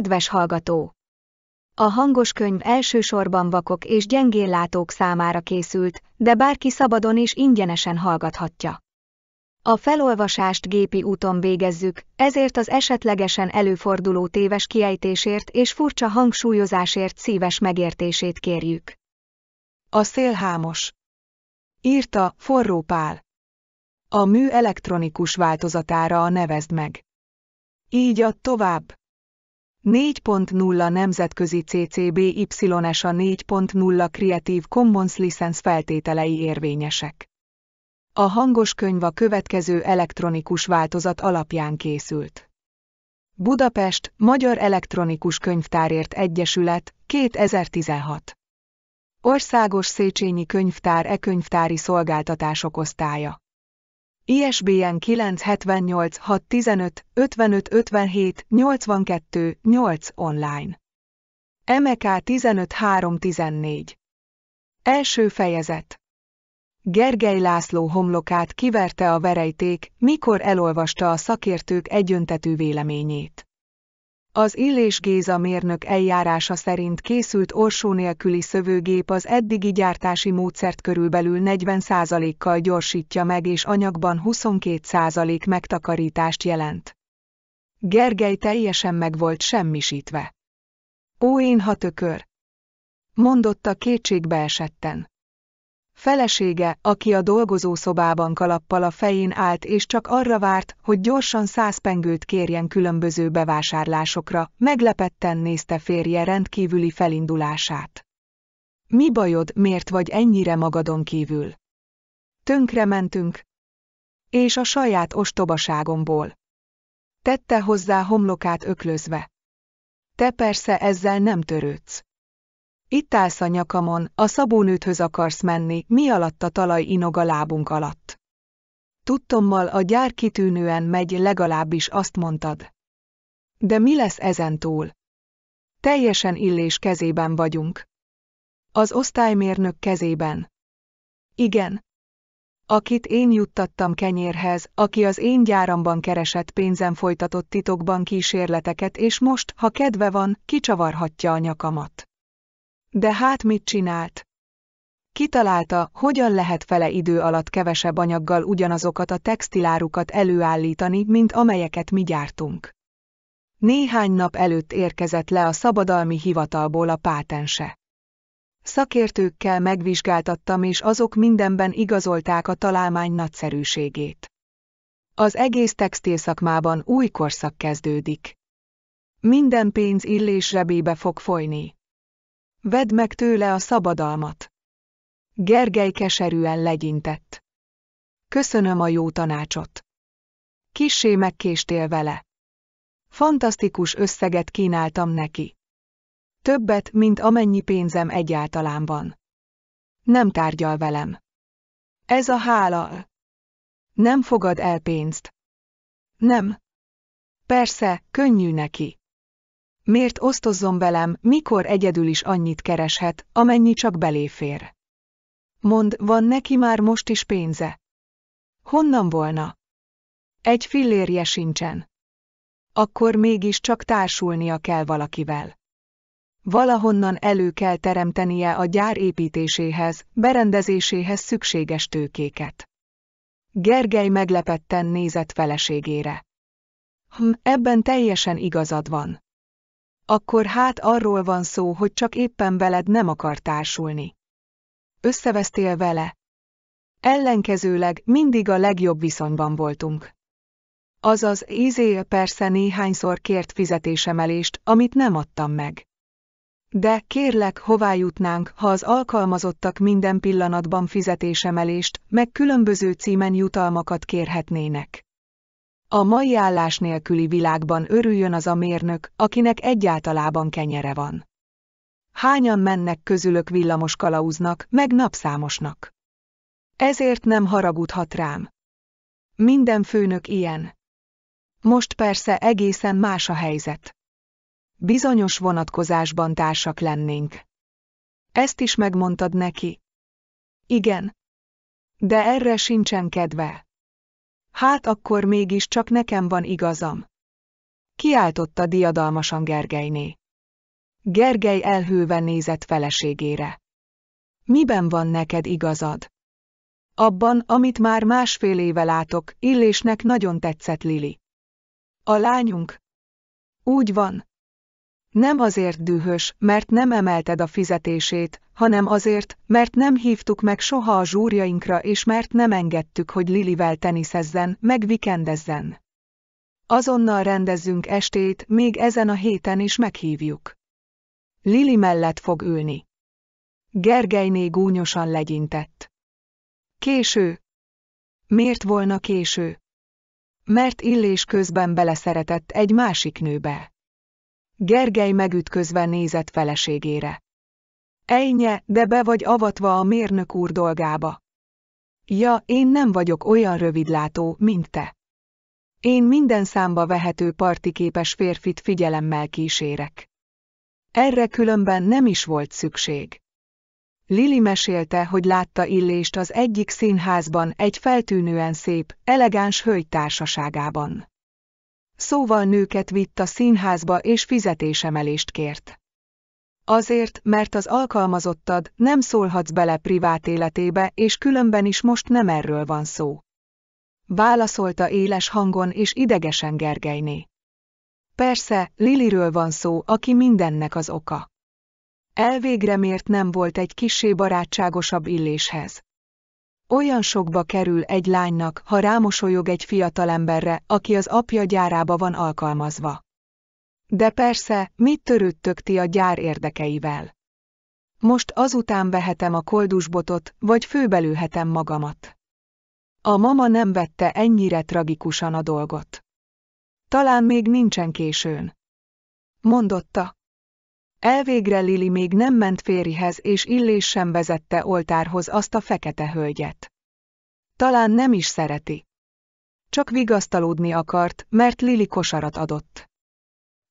Kedves hallgató! A hangos könyv elsősorban vakok és gyengéllátók számára készült, de bárki szabadon és ingyenesen hallgathatja. A felolvasást gépi úton végezzük, ezért az esetlegesen előforduló téves kiejtésért és furcsa hangsúlyozásért szíves megértését kérjük. A szélhámos. Írta Forró Pál. A mű elektronikus változatára a nevezd meg. Így ad tovább. 4.0 Nemzetközi CCBY es a 4.0 Creative Commons License feltételei érvényesek. A hangos könyv a következő elektronikus változat alapján készült. Budapest, Magyar Elektronikus Könyvtárért Egyesület, 2016. Országos Széchenyi Könyvtár e-könyvtári szolgáltatások osztálya. ISBN 978 615 55 57 82 8 online. MK e 15 Első fejezet. Gergely László homlokát kiverte a verejték, mikor elolvasta a szakértők egyöntetű véleményét. Az Illés Géza mérnök eljárása szerint készült orsó nélküli szövőgép az eddigi gyártási módszert körülbelül 40%-kal gyorsítja meg és anyagban 22% megtakarítást jelent. Gergely teljesen meg volt semmisítve. Ó én ha tökör! Mondotta kétségbe esetten. Felesége, aki a dolgozószobában kalappal a fején állt és csak arra várt, hogy gyorsan száz pengőt kérjen különböző bevásárlásokra, meglepetten nézte férje rendkívüli felindulását. Mi bajod, miért vagy ennyire magadon kívül? Tönkre mentünk. És a saját ostobaságomból. Tette hozzá homlokát öklözve. Te persze ezzel nem törődsz. Itt állsz a nyakamon, a szabónőthöz akarsz menni, mi alatt a talaj inog a lábunk alatt. Tudtommal a gyár kitűnően megy, legalábbis azt mondtad. De mi lesz ezentúl? Teljesen illés kezében vagyunk. Az osztálymérnök kezében. Igen. Akit én juttattam kenyérhez, aki az én gyáramban keresett pénzen folytatott titokban kísérleteket, és most, ha kedve van, kicsavarhatja a nyakamat. De hát mit csinált? Kitalálta, hogyan lehet fele idő alatt kevesebb anyaggal ugyanazokat a textilárukat előállítani, mint amelyeket mi gyártunk. Néhány nap előtt érkezett le a szabadalmi hivatalból a pátense. Szakértőkkel megvizsgáltattam, és azok mindenben igazolták a találmány nagyszerűségét. Az egész textilszakmában új korszak kezdődik. Minden pénz illésrebébe fog folyni. Vedd meg tőle a szabadalmat. Gergely keserűen legyintett. Köszönöm a jó tanácsot. Kissé megkéstél vele. Fantasztikus összeget kínáltam neki. Többet, mint amennyi pénzem egyáltalán van. Nem tárgyal velem. Ez a hála. Nem fogad el pénzt. Nem. Persze, könnyű neki miért osztozzon velem, mikor egyedül is annyit kereshet, amennyi csak beléfér. Mond, van neki már most is pénze? Honnan volna? Egy fillérje sincsen. Akkor mégis csak társulnia kell valakivel. Valahonnan elő kell teremtenie a gyár építéséhez, berendezéséhez szükséges tőkéket. Gergely meglepetten nézett feleségére. Hm, ebben teljesen igazad van akkor hát arról van szó, hogy csak éppen veled nem akar társulni. Összevesztél vele. Ellenkezőleg mindig a legjobb viszonyban voltunk. Azaz Izél persze néhányszor kért fizetésemelést, amit nem adtam meg. De kérlek, hová jutnánk, ha az alkalmazottak minden pillanatban fizetésemelést, meg különböző címen jutalmakat kérhetnének. A mai állás nélküli világban örüljön az a mérnök, akinek egyáltalában kenyere van. Hányan mennek közülök villamos kalauznak, meg napszámosnak? Ezért nem haragudhat rám. Minden főnök ilyen. Most persze egészen más a helyzet. Bizonyos vonatkozásban társak lennénk. Ezt is megmondtad neki. Igen. De erre sincsen kedve. Hát akkor mégis csak nekem van igazam. Kiáltotta diadalmasan Gergelyné. Gergely elhőven nézett feleségére. Miben van neked igazad? Abban, amit már másfél éve látok, Illésnek nagyon tetszett Lili. A lányunk? Úgy van, nem azért dühös, mert nem emelted a fizetését, hanem azért, mert nem hívtuk meg soha a zsúrjainkra és mert nem engedtük, hogy Lilivel teniszezzen, meg vikendezzen. Azonnal rendezzünk estét, még ezen a héten is meghívjuk. Lili mellett fog ülni. Gergelyné gúnyosan legyintett. Késő. Miért volna késő? Mert illés közben beleszeretett egy másik nőbe. Gergely megütközve nézett feleségére. Ejnye, de be vagy avatva a mérnök úr dolgába. Ja, én nem vagyok olyan rövidlátó, mint te. Én minden számba vehető partiképes férfit figyelemmel kísérek. Erre különben nem is volt szükség. Lili mesélte, hogy látta Illést az egyik színházban egy feltűnően szép, elegáns hölgy társaságában. Szóval nőket vitt a színházba és fizetésemelést kért. Azért, mert az alkalmazottad, nem szólhatsz bele privát életébe, és különben is most nem erről van szó. Válaszolta éles hangon és idegesen Gergelyné. Persze, Liliről van szó, aki mindennek az oka. Elvégre miért nem volt egy kissé barátságosabb illéshez? Olyan sokba kerül egy lánynak, ha rámosolyog egy fiatalemberre, aki az apja gyárába van alkalmazva. De persze, mit törődtök ti a gyár érdekeivel? Most azután vehetem a koldusbotot, vagy főbelülhetem magamat. A mama nem vette ennyire tragikusan a dolgot. Talán még nincsen későn. Mondotta. Elvégre Lili még nem ment férihez és Illés sem vezette oltárhoz azt a fekete hölgyet. Talán nem is szereti. Csak vigasztalódni akart, mert Lili kosarat adott.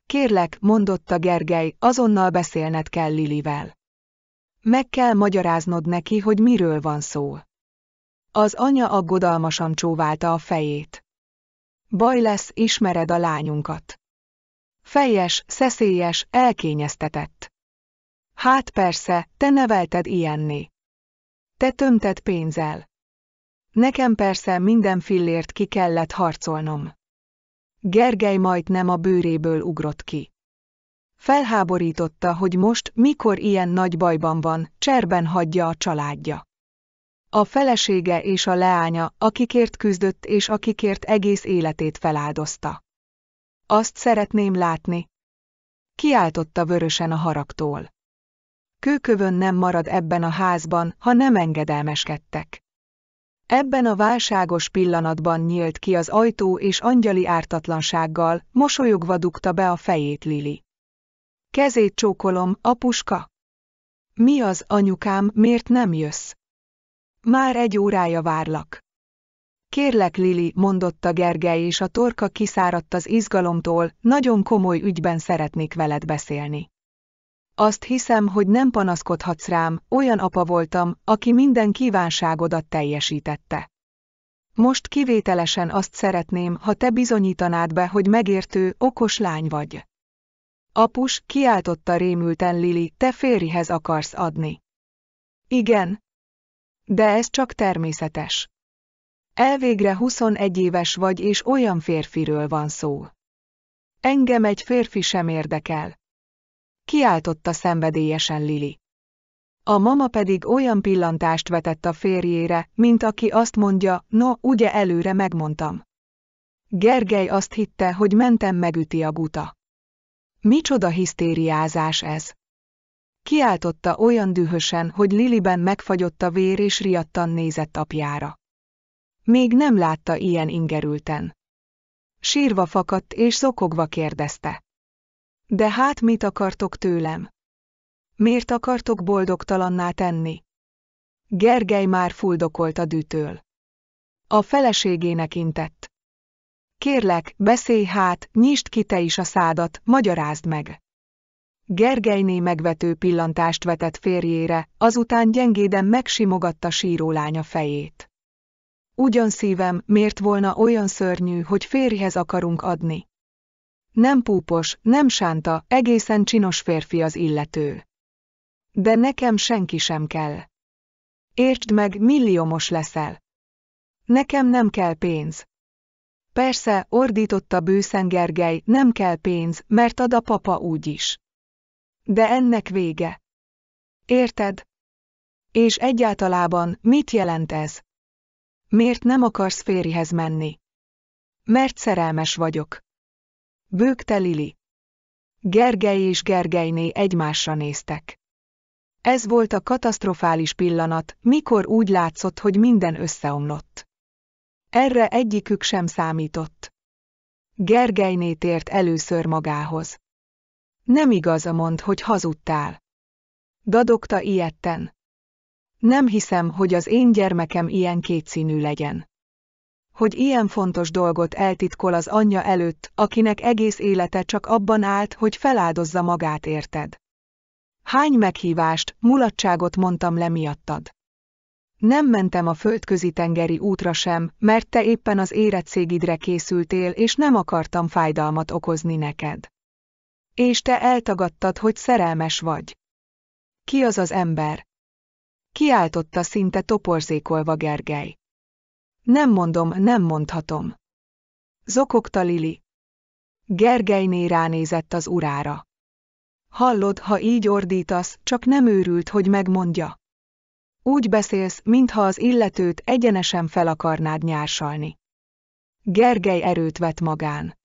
Kérlek, mondotta Gergely, azonnal beszélned kell Lilivel. Meg kell magyaráznod neki, hogy miről van szó. Az anya aggodalmasan csóválta a fejét. Baj lesz, ismered a lányunkat fejes, szeszélyes, elkényeztetett. Hát persze, te nevelted ilyenni. Te tömted pénzzel. Nekem persze minden fillért ki kellett harcolnom. Gergely majdnem a bőréből ugrott ki. Felháborította, hogy most, mikor ilyen nagy bajban van, cserben hagyja a családja. A felesége és a leánya, akikért küzdött és akikért egész életét feláldozta. Azt szeretném látni. Kiáltotta vörösen a haragtól. Kőkövön nem marad ebben a házban, ha nem engedelmeskedtek. Ebben a válságos pillanatban nyílt ki az ajtó és angyali ártatlansággal, mosolyogva dugta be a fejét Lili. Kezét csókolom, apuska. Mi az, anyukám, miért nem jössz? Már egy órája várlak. Kérlek Lili, mondotta Gergely és a torka kiszáradt az izgalomtól, nagyon komoly ügyben szeretnék veled beszélni. Azt hiszem, hogy nem panaszkodhatsz rám, olyan apa voltam, aki minden kívánságodat teljesítette. Most kivételesen azt szeretném, ha te bizonyítanád be, hogy megértő, okos lány vagy. Apus, kiáltotta rémülten Lili, te férjhez akarsz adni. Igen. De ez csak természetes. Elvégre 21 éves vagy és olyan férfiről van szó. Engem egy férfi sem érdekel. Kiáltotta szenvedélyesen Lili. A mama pedig olyan pillantást vetett a férjére, mint aki azt mondja, no, ugye előre megmondtam. Gergely azt hitte, hogy mentem megüti a guta. Micsoda hisztériázás ez! Kiáltotta olyan dühösen, hogy Liliben megfagyott a vér és riadtan nézett apjára. Még nem látta ilyen ingerülten. Sírva fakadt és zokogva kérdezte. De hát mit akartok tőlem? Miért akartok boldogtalanná tenni? Gergely már fuldokolt a dűtől. A feleségének intett. Kérlek, beszélj hát, nyisd ki te is a szádat, magyarázd meg. Gergelyné megvető pillantást vetett férjére, azután gyengéden megsimogatta sírólánya fejét. Ugyan szívem, miért volna olyan szörnyű, hogy férjhez akarunk adni? Nem púpos, nem sánta, egészen csinos férfi az illető. De nekem senki sem kell. Értsd meg, milliómos leszel. Nekem nem kell pénz. Persze, ordította bőszen Gergely, nem kell pénz, mert ad a papa úgyis. De ennek vége. Érted? És egyáltalában, mit jelent ez? Miért nem akarsz férjhez menni? Mert szerelmes vagyok. Bőgte Lili. Gergely és Gergelyné egymásra néztek. Ez volt a katasztrofális pillanat, mikor úgy látszott, hogy minden összeomlott. Erre egyikük sem számított. Gergelyné tért először magához. Nem igaz mond, hogy hazudtál. Dadogta ilyetten. Nem hiszem, hogy az én gyermekem ilyen kétszínű legyen. Hogy ilyen fontos dolgot eltitkol az anyja előtt, akinek egész élete csak abban állt, hogy feláldozza magát érted. Hány meghívást, mulatságot mondtam le miattad. Nem mentem a földközi tengeri útra sem, mert te éppen az érettségidre készültél, és nem akartam fájdalmat okozni neked. És te eltagadtad, hogy szerelmes vagy. Ki az az ember, Kiáltotta szinte toporzékolva Gergely. Nem mondom, nem mondhatom. Zokogta Lili. Gergelyné ránézett az urára. Hallod, ha így ordítasz, csak nem őrült, hogy megmondja. Úgy beszélsz, mintha az illetőt egyenesen fel akarnád nyársalni. Gergely erőt vett magán.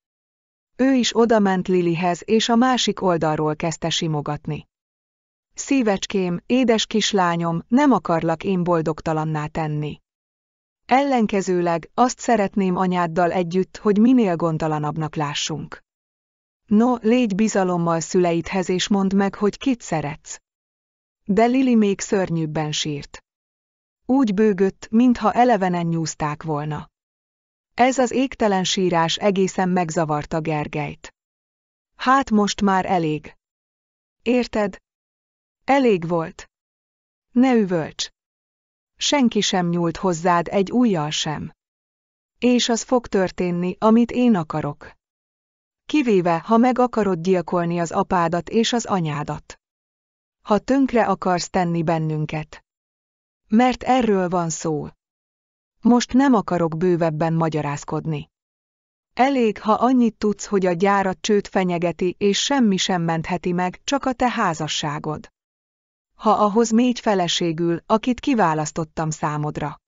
Ő is odament Lilihez, és a másik oldalról kezdte simogatni. Szívecském, édes kislányom, nem akarlak én boldogtalanná tenni. Ellenkezőleg azt szeretném anyáddal együtt, hogy minél gondtalanabbnak lássunk. No, légy bizalommal szüleidhez és mondd meg, hogy kit szeretsz. De Lili még szörnyűbben sírt. Úgy bőgött, mintha elevenen nyúzták volna. Ez az égtelen sírás egészen megzavarta Gergelyt. Hát most már elég. Érted, Elég volt. Ne üvölts. Senki sem nyúlt hozzád egy ujjal sem. És az fog történni, amit én akarok. Kivéve, ha meg akarod gyilkolni az apádat és az anyádat. Ha tönkre akarsz tenni bennünket. Mert erről van szó. Most nem akarok bővebben magyarázkodni. Elég, ha annyit tudsz, hogy a gyárat csőt fenyegeti, és semmi sem mentheti meg, csak a te házasságod ha ahhoz mégy feleségül, akit kiválasztottam számodra.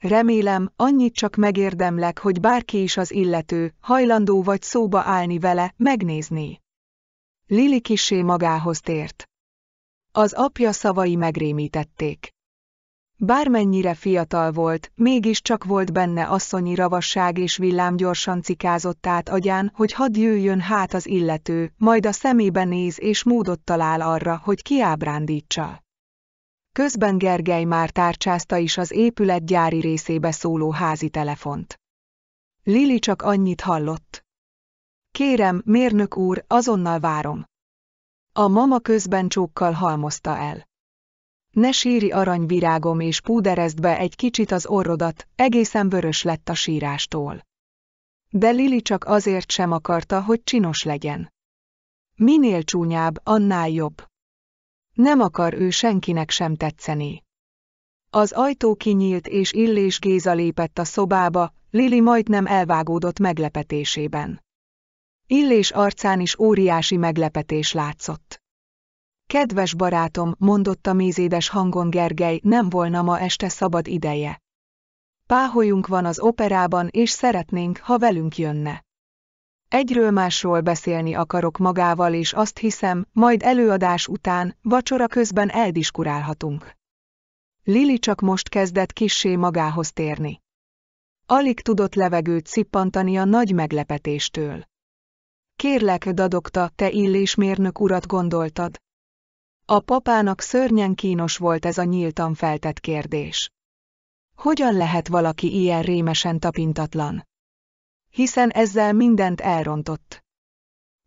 Remélem, annyit csak megérdemlek, hogy bárki is az illető, hajlandó vagy szóba állni vele, megnézni. Lili kisé magához tért. Az apja szavai megrémítették. Bármennyire fiatal volt, mégiscsak volt benne asszonyi ravasság és villám gyorsan cikázott át agyán, hogy hadd jöjjön hát az illető, majd a szemébe néz és módot talál arra, hogy kiábrándítsa. Közben Gergely már tárcsázta is az épület gyári részébe szóló házi telefont. Lili csak annyit hallott. Kérem, mérnök úr, azonnal várom. A mama közben csókkal halmozta el. Ne síri aranyvirágom és púderezd be egy kicsit az orrodat, egészen vörös lett a sírástól. De Lili csak azért sem akarta, hogy csinos legyen. Minél csúnyább, annál jobb. Nem akar ő senkinek sem tetszeni. Az ajtó kinyílt és Illés Géza lépett a szobába, Lili majdnem elvágódott meglepetésében. Illés arcán is óriási meglepetés látszott. Kedves barátom, mondotta mézédes hangon Gergely, nem volna ma este szabad ideje. Páholyunk van az operában, és szeretnénk, ha velünk jönne. Egyről másról beszélni akarok magával, és azt hiszem, majd előadás után, vacsora közben eldiskurálhatunk. Lili csak most kezdett kissé magához térni. Alig tudott levegőt szippantani a nagy meglepetéstől. Kérlek, dadokta, te illésmérnök urat gondoltad, a papának szörnyen kínos volt ez a nyíltan feltett kérdés. Hogyan lehet valaki ilyen rémesen tapintatlan? Hiszen ezzel mindent elrontott.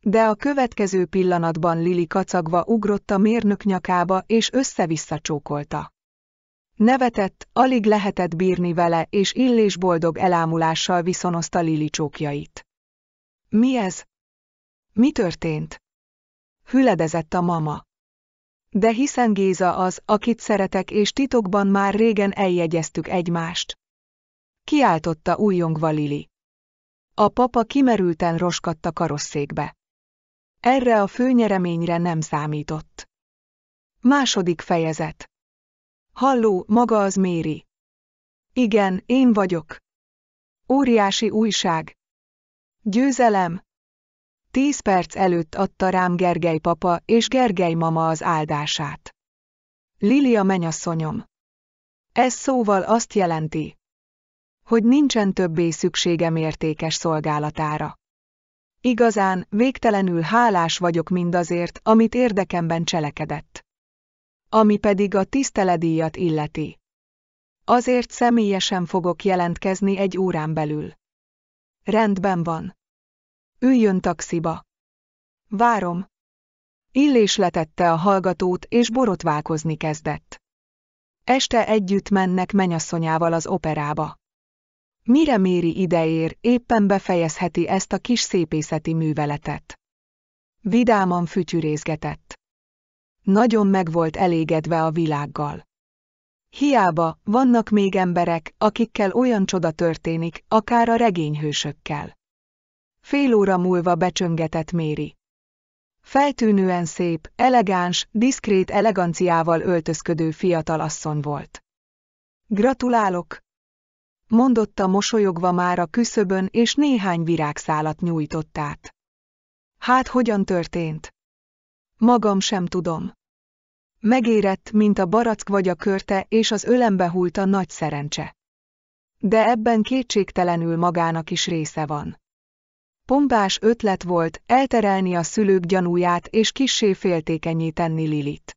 De a következő pillanatban Lili kacagva ugrott a mérnök nyakába és össze-vissza csókolta. Nevetett, alig lehetett bírni vele, és illés boldog elámulással viszonozta Lili csókjait. Mi ez? Mi történt? Hüledezett a mama. De hiszen Géza az, akit szeretek és titokban már régen eljegyeztük egymást. Kiáltotta újjongva Lili. A papa kimerülten roskatta karosszékbe. Erre a főnyereményre nem számított. Második fejezet. Halló, maga az Méri. Igen, én vagyok. Óriási újság. Győzelem, Tíz perc előtt adta rám Gergely papa és Gergely mama az áldását. Lilia menyasszonyom. Ez szóval azt jelenti, hogy nincsen többé szükségem értékes szolgálatára. Igazán, végtelenül hálás vagyok mindazért, amit érdekemben cselekedett. Ami pedig a tiszteledíjat illeti. Azért személyesen fogok jelentkezni egy órán belül. Rendben van. Üljön taxiba. Várom. Illés letette a hallgatót, és borotválkozni kezdett. Este együtt mennek menyasszonyával az operába. Mire méri ideér, éppen befejezheti ezt a kis szépészeti műveletet. Vidáman fütyűrészgetett. Nagyon meg volt elégedve a világgal. Hiába, vannak még emberek, akikkel olyan csoda történik, akár a regényhősökkel fél óra múlva becsöngetett Méri. Feltűnően szép, elegáns, diszkrét eleganciával öltözködő fiatalasszon volt. Gratulálok! mondotta mosolyogva már a küszöbön, és néhány virágszálat nyújtott át. Hát hogyan történt? Magam sem tudom. Megérett, mint a barack vagy a körte, és az ölembe hult a nagy szerencse. De ebben kétségtelenül magának is része van. Pompás ötlet volt elterelni a szülők gyanúját és kissé féltékenyé tenni Lilit.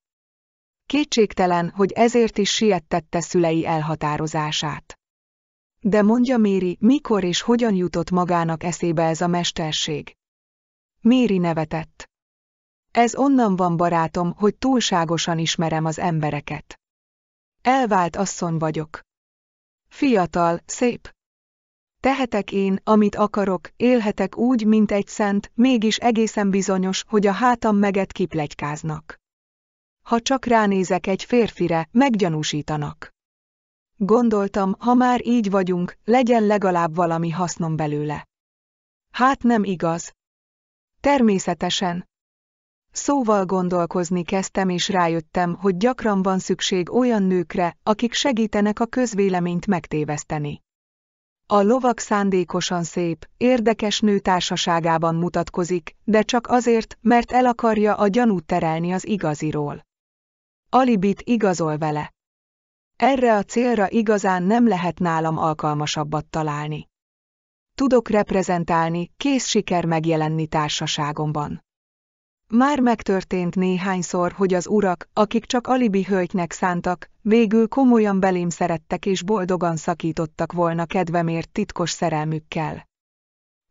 Kétségtelen, hogy ezért is siettette szülei elhatározását. De mondja Méri, mikor és hogyan jutott magának eszébe ez a mesterség? Méri nevetett. Ez onnan van barátom, hogy túlságosan ismerem az embereket. Elvált asszony vagyok. Fiatal, szép. Tehetek én, amit akarok, élhetek úgy, mint egy szent, mégis egészen bizonyos, hogy a hátam meget kiplegykáznak. Ha csak ránézek egy férfire, meggyanúsítanak. Gondoltam, ha már így vagyunk, legyen legalább valami hasznom belőle. Hát nem igaz. Természetesen. Szóval gondolkozni kezdtem és rájöttem, hogy gyakran van szükség olyan nőkre, akik segítenek a közvéleményt megtéveszteni. A lovak szándékosan szép, érdekes nő társaságában mutatkozik, de csak azért, mert el akarja a gyanút terelni az igaziról. Alibit igazol vele. Erre a célra igazán nem lehet nálam alkalmasabbat találni. Tudok reprezentálni, kész siker megjelenni társaságomban. Már megtörtént néhányszor, hogy az urak, akik csak alibi hölgynek szántak, végül komolyan belém szerettek és boldogan szakítottak volna kedvemért titkos szerelmükkel.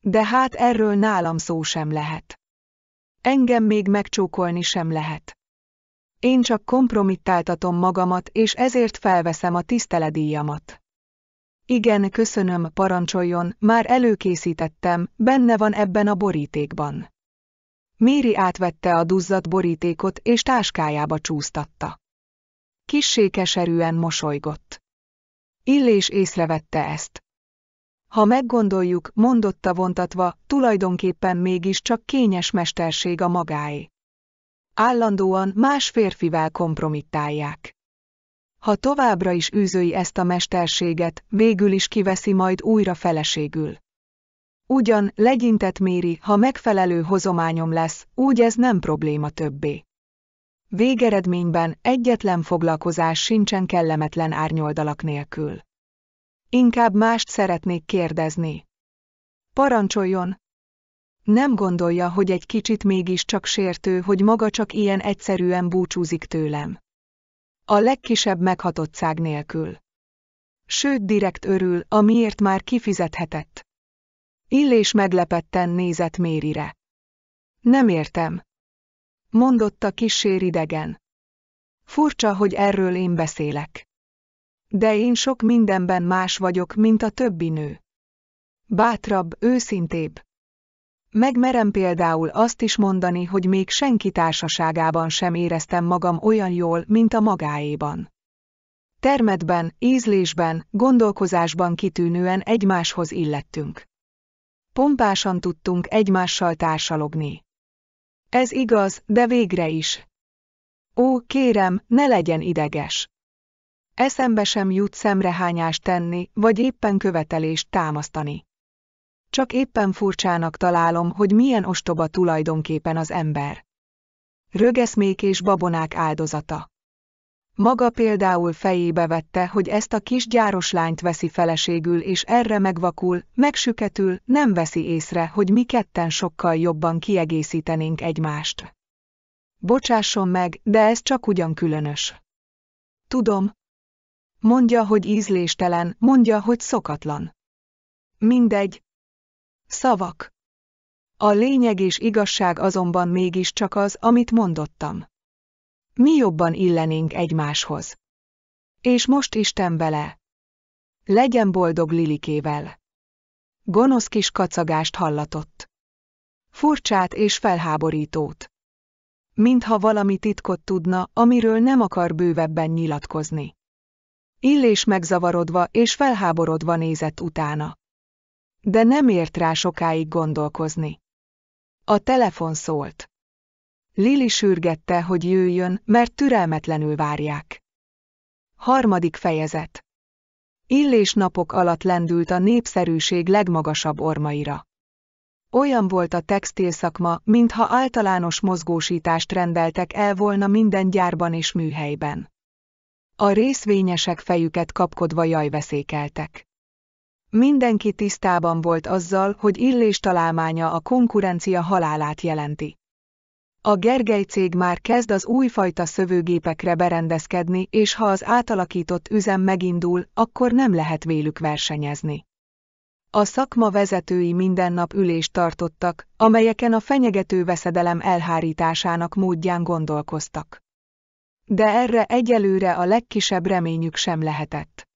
De hát erről nálam szó sem lehet. Engem még megcsókolni sem lehet. Én csak kompromittáltatom magamat, és ezért felveszem a tiszteledíjamat. Igen, köszönöm, parancsoljon, már előkészítettem, benne van ebben a borítékban. Méri átvette a duzzadt borítékot és táskájába csúsztatta. Kissé keserűen mosolygott. Illés észrevette ezt. Ha meggondoljuk, mondotta vontatva, tulajdonképpen mégiscsak kényes mesterség a magáé. Állandóan más férfivel kompromittálják. Ha továbbra is űzői ezt a mesterséget, végül is kiveszi majd újra feleségül ugyan legyintet méri, ha megfelelő hozományom lesz, úgy ez nem probléma többé. Végeredményben egyetlen foglalkozás sincsen kellemetlen árnyoldalak nélkül. Inkább mást szeretnék kérdezni. Parancsoljon! Nem gondolja, hogy egy kicsit mégiscsak sértő, hogy maga csak ilyen egyszerűen búcsúzik tőlem. A legkisebb meghatottság nélkül. Sőt, direkt örül, amiért már kifizethetett. Illés meglepetten nézett Mérire. Nem értem. Mondotta kísér idegen. Furcsa, hogy erről én beszélek. De én sok mindenben más vagyok, mint a többi nő. Bátrabb, őszintébb. Megmerem például azt is mondani, hogy még senki társaságában sem éreztem magam olyan jól, mint a magáéban. Termetben, ízlésben, gondolkozásban kitűnően egymáshoz illettünk. Pompásan tudtunk egymással társalogni. Ez igaz, de végre is. Ó, kérem, ne legyen ideges. Eszembe sem jut szemrehányást tenni, vagy éppen követelést támasztani. Csak éppen furcsának találom, hogy milyen ostoba tulajdonképpen az ember. Rögeszmék és babonák áldozata. Maga például fejébe vette, hogy ezt a kis gyáros lányt veszi feleségül és erre megvakul, megsüketül, nem veszi észre, hogy mi ketten sokkal jobban kiegészítenénk egymást. Bocsásson meg, de ez csak ugyan különös. Tudom. Mondja, hogy ízléstelen, mondja, hogy szokatlan. Mindegy. Szavak. A lényeg és igazság azonban mégiscsak az, amit mondottam mi jobban illenénk egymáshoz. És most Isten bele. Legyen boldog Lilikével. Gonosz kis kacagást hallatott. Furcsát és felháborítót. Mintha valami titkot tudna, amiről nem akar bővebben nyilatkozni. Illés megzavarodva és felháborodva nézett utána. De nem ért rá sokáig gondolkozni. A telefon szólt. Lili sürgette, hogy jöjjön, mert türelmetlenül várják. Harmadik fejezet Illés napok alatt lendült a népszerűség legmagasabb ormaira. Olyan volt a textilszakma, mintha általános mozgósítást rendeltek el volna minden gyárban és műhelyben. A részvényesek fejüket kapkodva jajveszékeltek. Mindenki tisztában volt azzal, hogy Illés találmánya a konkurencia halálát jelenti. A Gergely cég már kezd az újfajta szövőgépekre berendezkedni, és ha az átalakított üzem megindul, akkor nem lehet vélük versenyezni. A szakma vezetői minden nap ülést tartottak, amelyeken a fenyegető veszedelem elhárításának módján gondolkoztak. De erre egyelőre a legkisebb reményük sem lehetett.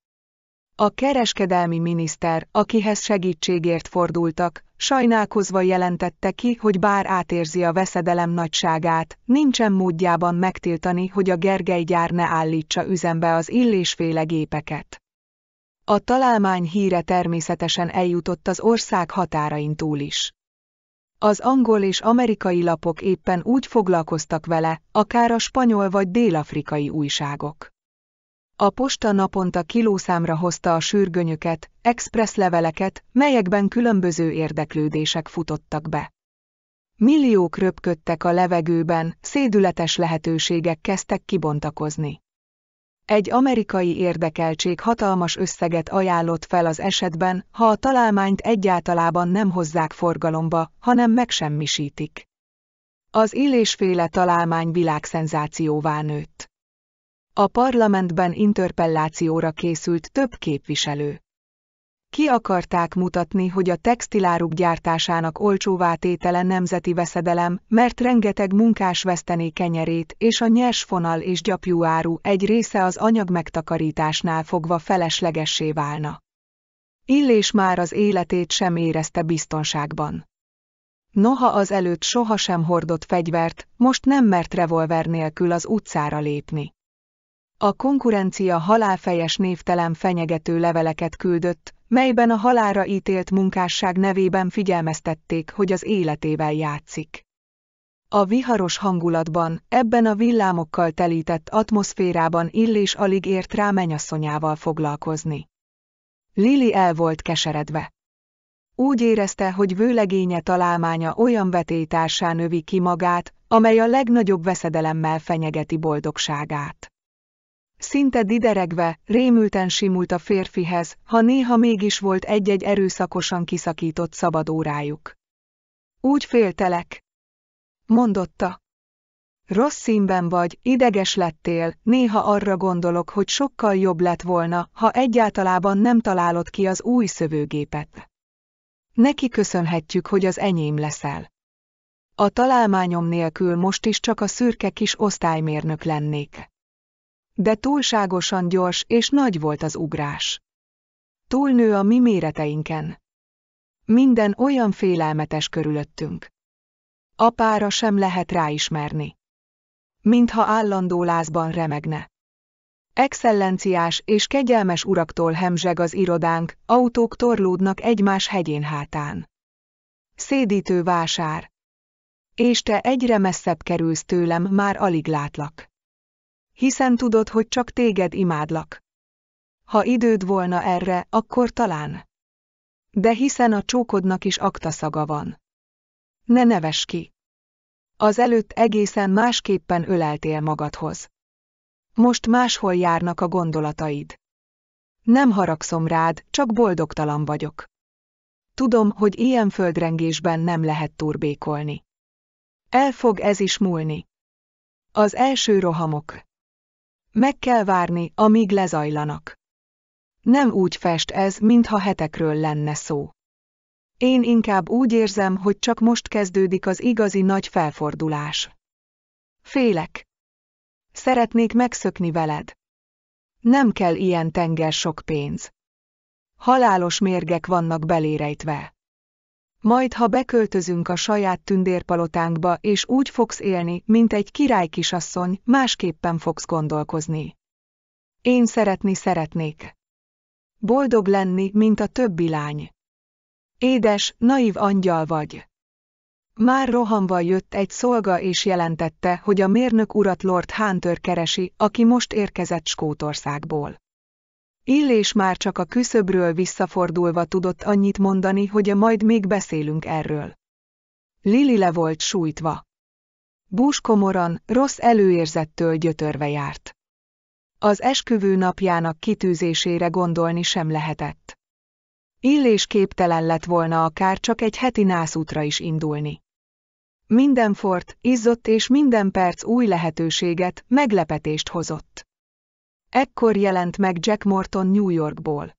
A kereskedelmi miniszter, akihez segítségért fordultak, sajnálkozva jelentette ki, hogy bár átérzi a veszedelem nagyságát, nincsen módjában megtiltani, hogy a Gergely gyár ne állítsa üzembe az illésféle gépeket. A találmány híre természetesen eljutott az ország határain túl is. Az angol és amerikai lapok éppen úgy foglalkoztak vele, akár a spanyol vagy délafrikai újságok. A posta naponta kilószámra hozta a sürgönyöket, express leveleket, melyekben különböző érdeklődések futottak be. Milliók röpködtek a levegőben, szédületes lehetőségek kezdtek kibontakozni. Egy amerikai érdekeltség hatalmas összeget ajánlott fel az esetben, ha a találmányt egyáltalában nem hozzák forgalomba, hanem megsemmisítik. Az élésféle találmány világszenzációvá nőtt. A parlamentben interpellációra készült több képviselő. Ki akarták mutatni, hogy a textiláruk gyártásának olcsóvá tétele nemzeti veszedelem, mert rengeteg munkás vesztené kenyerét, és a nyersfonal és áru egy része az anyag megtakarításnál fogva feleslegessé válna. Illés már az életét sem érezte biztonságban. Noha az előtt sohasem hordott fegyvert, most nem mert revolver nélkül az utcára lépni. A konkurencia halálfejes névtelen fenyegető leveleket küldött, melyben a halára ítélt munkásság nevében figyelmeztették, hogy az életével játszik. A viharos hangulatban, ebben a villámokkal telített atmoszférában Illés alig ért rá menyasszonyával foglalkozni. Lili el volt keseredve. Úgy érezte, hogy vőlegénye találmánya olyan vetétársá növi ki magát, amely a legnagyobb veszedelemmel fenyegeti boldogságát. Szinte dideregve, rémülten simult a férfihez, ha néha mégis volt egy-egy erőszakosan kiszakított szabadórájuk. Úgy féltelek, mondotta. Rossz színben vagy, ideges lettél, néha arra gondolok, hogy sokkal jobb lett volna, ha egyáltalában nem találod ki az új szövőgépet. Neki köszönhetjük, hogy az enyém leszel. A találmányom nélkül most is csak a szürke kis osztálymérnök lennék. De túlságosan gyors és nagy volt az ugrás. Túlnő a mi méreteinken. Minden olyan félelmetes körülöttünk. Apára sem lehet ráismerni. Mintha állandó lázban remegne. Excellenciás és kegyelmes uraktól hemzseg az irodánk, autók torlódnak egymás hegyén hátán. Szédítő vásár. És te egyre messzebb kerülsz tőlem, már alig látlak hiszen tudod, hogy csak téged imádlak. Ha időd volna erre, akkor talán. De hiszen a csókodnak is aktaszaga van. Ne neves ki. Az előtt egészen másképpen öleltél magadhoz. Most máshol járnak a gondolataid. Nem haragszom rád, csak boldogtalan vagyok. Tudom, hogy ilyen földrengésben nem lehet turbékolni. El fog ez is múlni. Az első rohamok. Meg kell várni, amíg lezajlanak. Nem úgy fest ez, mintha hetekről lenne szó. Én inkább úgy érzem, hogy csak most kezdődik az igazi nagy felfordulás. Félek. Szeretnék megszökni veled. Nem kell ilyen tenger sok pénz. Halálos mérgek vannak belérejtve. Majd ha beköltözünk a saját tündérpalotánkba és úgy fogsz élni, mint egy király kisasszony, másképpen fogsz gondolkozni. Én szeretni szeretnék. Boldog lenni, mint a többi lány. Édes, naív angyal vagy. Már rohanva jött egy szolga és jelentette, hogy a mérnök urat Lord Hunter keresi, aki most érkezett Skótországból. Illés már csak a küszöbről visszafordulva tudott annyit mondani, hogy a majd még beszélünk erről. Lili le volt sújtva. Bús komoran, rossz előérzettől gyötörve járt. Az esküvő napjának kitűzésére gondolni sem lehetett. Illés képtelen lett volna akár csak egy heti nászútra is indulni. Minden fort, izzott és minden perc új lehetőséget, meglepetést hozott. Ekkor jelent meg Jack Morton New Yorkból.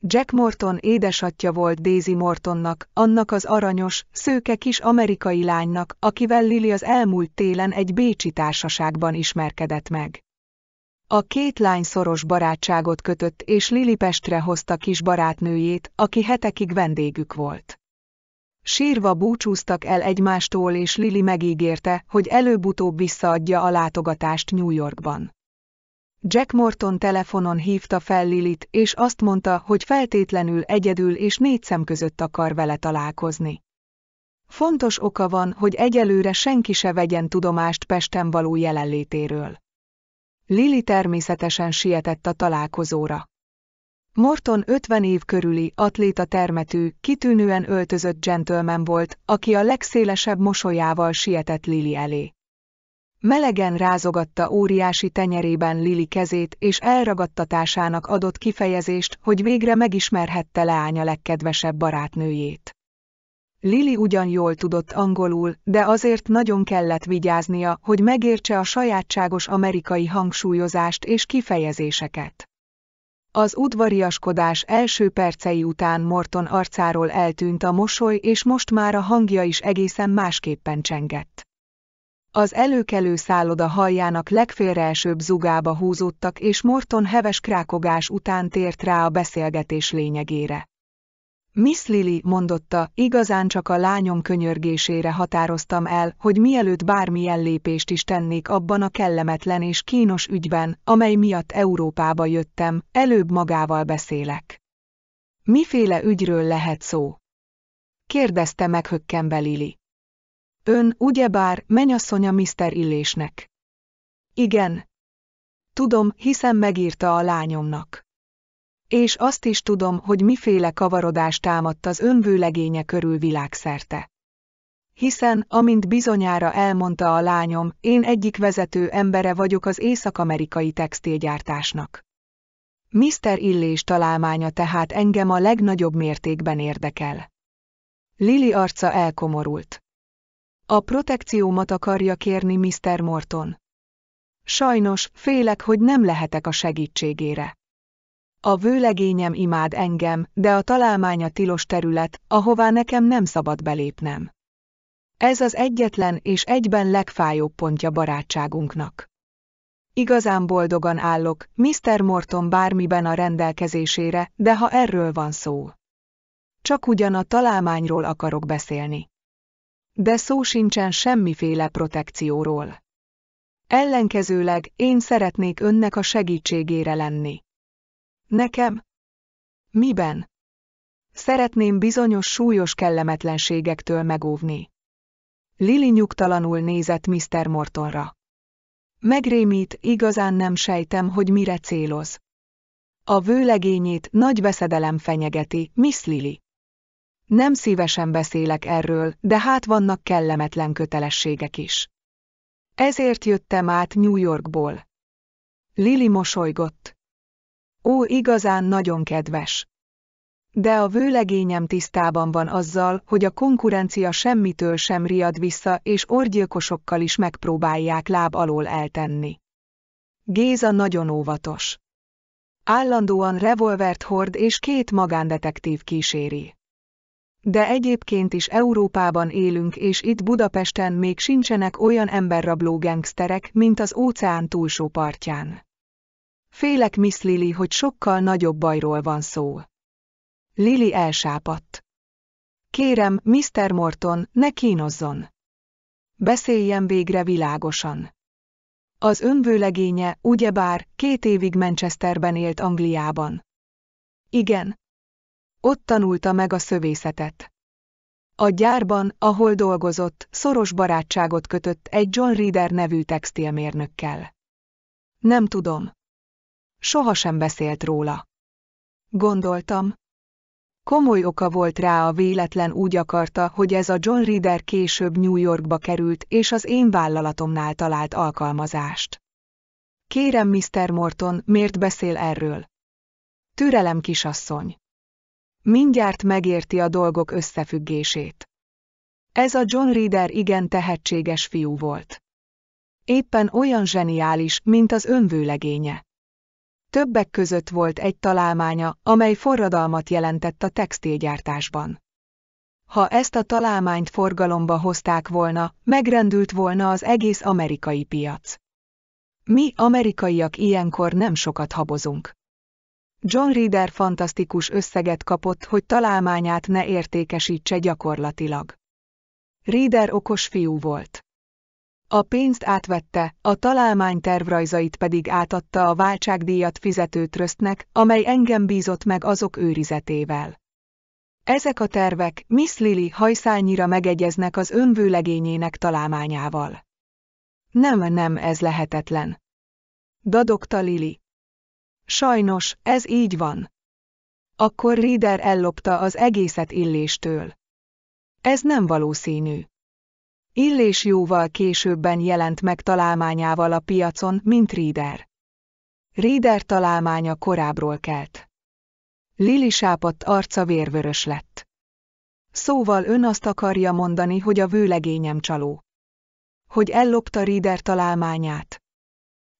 Jack Morton édesatja volt Daisy Mortonnak, annak az aranyos, szőke kis amerikai lánynak, akivel Lili az elmúlt télen egy bécsi társaságban ismerkedett meg. A két lány szoros barátságot kötött, és Lili Pestre hozta kis barátnőjét, aki hetekig vendégük volt. Sírva búcsúztak el egymástól, és Lili megígérte, hogy előbb-utóbb visszaadja a látogatást New Yorkban. Jack Morton telefonon hívta fel Lilit, és azt mondta, hogy feltétlenül egyedül és négy szem között akar vele találkozni. Fontos oka van, hogy egyelőre senki se vegyen tudomást Pesten való jelenlétéről. Lili természetesen sietett a találkozóra. Morton 50 év körüli, atléta termetű, kitűnően öltözött gentleman volt, aki a legszélesebb mosolyával sietett Lili elé. Melegen rázogatta óriási tenyerében Lili kezét, és elragadtatásának adott kifejezést, hogy végre megismerhette leánya legkedvesebb barátnőjét. Lili ugyan jól tudott angolul, de azért nagyon kellett vigyáznia, hogy megértse a sajátságos amerikai hangsúlyozást és kifejezéseket. Az udvariaskodás első percei után Morton arcáról eltűnt a mosoly, és most már a hangja is egészen másképpen csengett. Az előkelő szálloda halljának legfélreesőbb zugába húzódtak, és Morton heves krákogás után tért rá a beszélgetés lényegére. Miss Lily mondotta, igazán csak a lányom könyörgésére határoztam el, hogy mielőtt bármilyen lépést is tennék abban a kellemetlen és kínos ügyben, amely miatt Európába jöttem, előbb magával beszélek. Miféle ügyről lehet szó? Kérdezte meghökkenve Lili. Ön, ugyebár, menyasszonya Mr. Illésnek. Igen. Tudom, hiszen megírta a lányomnak. És azt is tudom, hogy miféle kavarodást támadt az önvőlegénye körül világszerte. Hiszen, amint bizonyára elmondta a lányom, én egyik vezető embere vagyok az észak-amerikai textilgyártásnak. Mr. Illés találmánya tehát engem a legnagyobb mértékben érdekel. Lili arca elkomorult. A protekciómat akarja kérni Mr. Morton. Sajnos, félek, hogy nem lehetek a segítségére. A vőlegényem imád engem, de a találmánya tilos terület, ahová nekem nem szabad belépnem. Ez az egyetlen és egyben legfájóbb pontja barátságunknak. Igazán boldogan állok, Mr. Morton bármiben a rendelkezésére, de ha erről van szó. Csak ugyan a találmányról akarok beszélni. De szó sincsen semmiféle protekcióról. Ellenkezőleg én szeretnék önnek a segítségére lenni. Nekem? Miben? Szeretném bizonyos súlyos kellemetlenségektől megóvni. Lili nyugtalanul nézett Mr. Mortonra. Megrémít, igazán nem sejtem, hogy mire céloz. A vőlegényét nagy veszedelem fenyegeti, Miss Lily. Nem szívesen beszélek erről, de hát vannak kellemetlen kötelességek is. Ezért jöttem át New Yorkból. Lili mosolygott. Ó, igazán nagyon kedves. De a vőlegényem tisztában van azzal, hogy a konkurencia semmitől sem riad vissza, és orgyilkosokkal is megpróbálják láb alól eltenni. Géza nagyon óvatos. Állandóan revolvert hord és két magándetektív kíséri. De egyébként is Európában élünk és itt Budapesten még sincsenek olyan emberrabló gengszterek, mint az óceán túlsó partján. Félek Miss Lili, hogy sokkal nagyobb bajról van szó. Lili elsápadt. Kérem, Mr. Morton, ne kínozzon. Beszéljen végre világosan. Az önvőlegénye, ugyebár, két évig Manchesterben élt Angliában. Igen, ott tanulta meg a szövészetet. A gyárban, ahol dolgozott, szoros barátságot kötött egy John Reader nevű textilmérnökkel. Nem tudom. Sohasem beszélt róla. Gondoltam. Komoly oka volt rá a véletlen úgy akarta, hogy ez a John Reader később New Yorkba került és az én vállalatomnál talált alkalmazást. Kérem Mr. Morton, miért beszél erről? Türelem kisasszony. Mindjárt megérti a dolgok összefüggését. Ez a John Reader igen tehetséges fiú volt. Éppen olyan zseniális, mint az önvőlegénye. Többek között volt egy találmánya, amely forradalmat jelentett a textilgyártásban. Ha ezt a találmányt forgalomba hozták volna, megrendült volna az egész amerikai piac. Mi, amerikaiak ilyenkor nem sokat habozunk. John Reader fantasztikus összeget kapott, hogy találmányát ne értékesítse gyakorlatilag. Reader okos fiú volt. A pénzt átvette, a találmány tervrajzait pedig átadta a váltságdíjat fizető trösztnek, amely engem bízott meg azok őrizetével. Ezek a tervek Miss Lily hajszálnyira megegyeznek az önvőlegényének találmányával. Nem, nem, ez lehetetlen. Dadogta Lili. Sajnos, ez így van. Akkor Rider ellopta az egészet Illéstől. Ez nem valószínű. Illés jóval későbben jelent meg találmányával a piacon, mint Rider. Rider találmánya korábról kelt. Lili sápadt arca vérvörös lett. Szóval ön azt akarja mondani, hogy a vőlegényem csaló. Hogy ellopta Rider találmányát.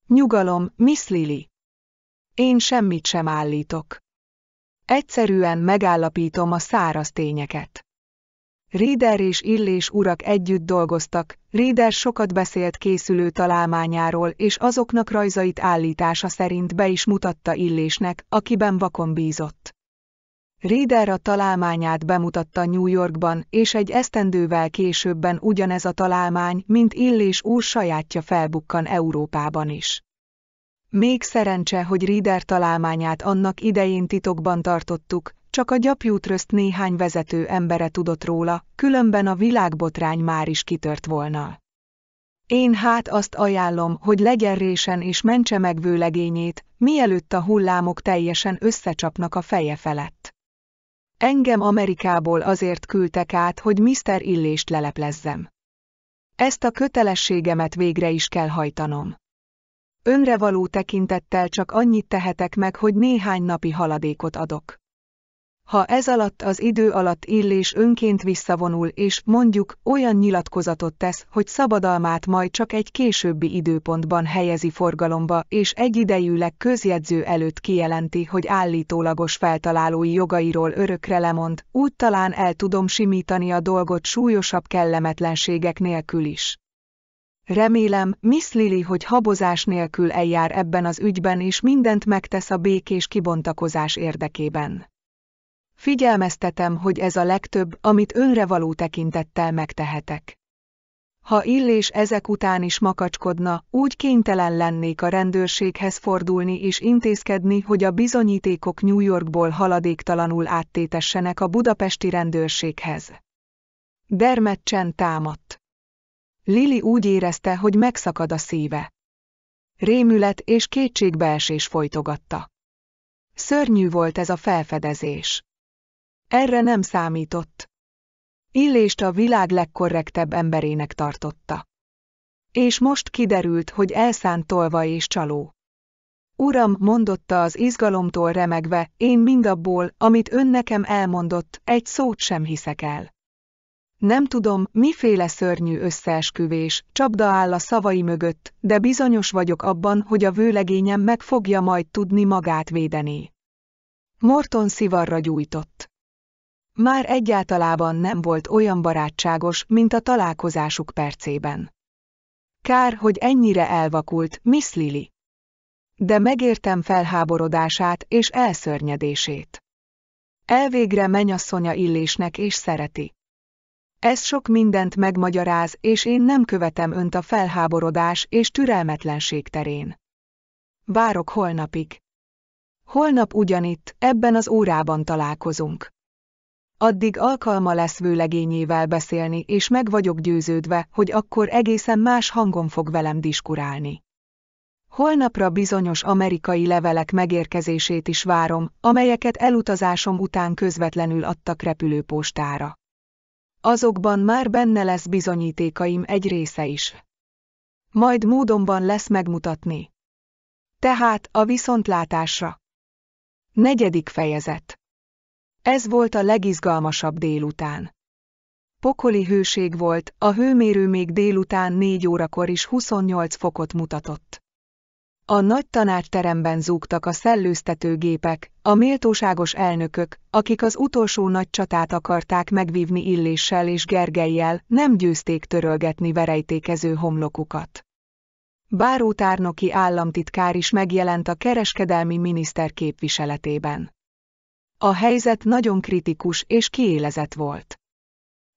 Nyugalom, Miss Lily. Én semmit sem állítok. Egyszerűen megállapítom a száraz tényeket. Rieder és Illés urak együtt dolgoztak, Rieder sokat beszélt készülő találmányáról és azoknak rajzait állítása szerint be is mutatta Illésnek, akiben vakon bízott. Rieder a találmányát bemutatta New Yorkban, és egy esztendővel későbben ugyanez a találmány, mint Illés úr sajátja felbukkan Európában is. Még szerencse, hogy Rieder találmányát annak idején titokban tartottuk, csak a gyapjútröszt néhány vezető embere tudott róla, különben a világbotrány már is kitört volna. Én hát azt ajánlom, hogy legyen résen és mentse meg vőlegényét, mielőtt a hullámok teljesen összecsapnak a feje felett. Engem Amerikából azért küldtek át, hogy Mr. Illést leleplezzem. Ezt a kötelességemet végre is kell hajtanom. Önre való tekintettel csak annyit tehetek meg, hogy néhány napi haladékot adok. Ha ez alatt az idő alatt Illés önként visszavonul és mondjuk olyan nyilatkozatot tesz, hogy szabadalmát majd csak egy későbbi időpontban helyezi forgalomba és egyidejűleg közjegyző előtt kijelenti, hogy állítólagos feltalálói jogairól örökre lemond, úgy talán el tudom simítani a dolgot súlyosabb kellemetlenségek nélkül is. Remélem, Miss Lily, hogy habozás nélkül eljár ebben az ügyben és mindent megtesz a békés kibontakozás érdekében. Figyelmeztetem, hogy ez a legtöbb, amit önre való tekintettel megtehetek. Ha Illés ezek után is makacskodna, úgy kénytelen lennék a rendőrséghez fordulni és intézkedni, hogy a bizonyítékok New Yorkból haladéktalanul áttétessenek a budapesti rendőrséghez. Dermet csend támadt. Lili úgy érezte, hogy megszakad a szíve. Rémület és kétségbeesés folytogatta. Szörnyű volt ez a felfedezés. Erre nem számított. Illést a világ legkorrektebb emberének tartotta. És most kiderült, hogy elszánt tolva és csaló. Uram, mondotta az izgalomtól remegve, én mindabból, amit ön nekem elmondott, egy szót sem hiszek el. Nem tudom, miféle szörnyű összeesküvés, csapda áll a szavai mögött, de bizonyos vagyok abban, hogy a vőlegényem meg fogja majd tudni magát védeni. Morton szivarra gyújtott. Már egyáltalában nem volt olyan barátságos, mint a találkozásuk percében. Kár, hogy ennyire elvakult, Miss Lily. De megértem felháborodását és elszörnyedését. Elvégre menyasszonya illésnek és szereti. Ez sok mindent megmagyaráz, és én nem követem önt a felháborodás és türelmetlenség terén. Várok holnapig. Holnap ugyanitt, ebben az órában találkozunk. Addig alkalma lesz vőlegényével beszélni, és meg vagyok győződve, hogy akkor egészen más hangon fog velem diskurálni. Holnapra bizonyos amerikai levelek megérkezését is várom, amelyeket elutazásom után közvetlenül adtak repülőpostára azokban már benne lesz bizonyítékaim egy része is. Majd módonban lesz megmutatni. Tehát a viszontlátásra. Negyedik fejezet. Ez volt a legizgalmasabb délután. Pokoli hőség volt, a hőmérő még délután 4 órakor is 28 fokot mutatott. A nagy tanárteremben zúgtak a szellőztető gépek, a méltóságos elnökök, akik az utolsó nagy csatát akarták megvívni Illéssel és gergelyjel, nem győzték törölgetni verejtékező homlokukat. Báró Tárnoki államtitkár is megjelent a kereskedelmi miniszter képviseletében. A helyzet nagyon kritikus és kiélezett volt.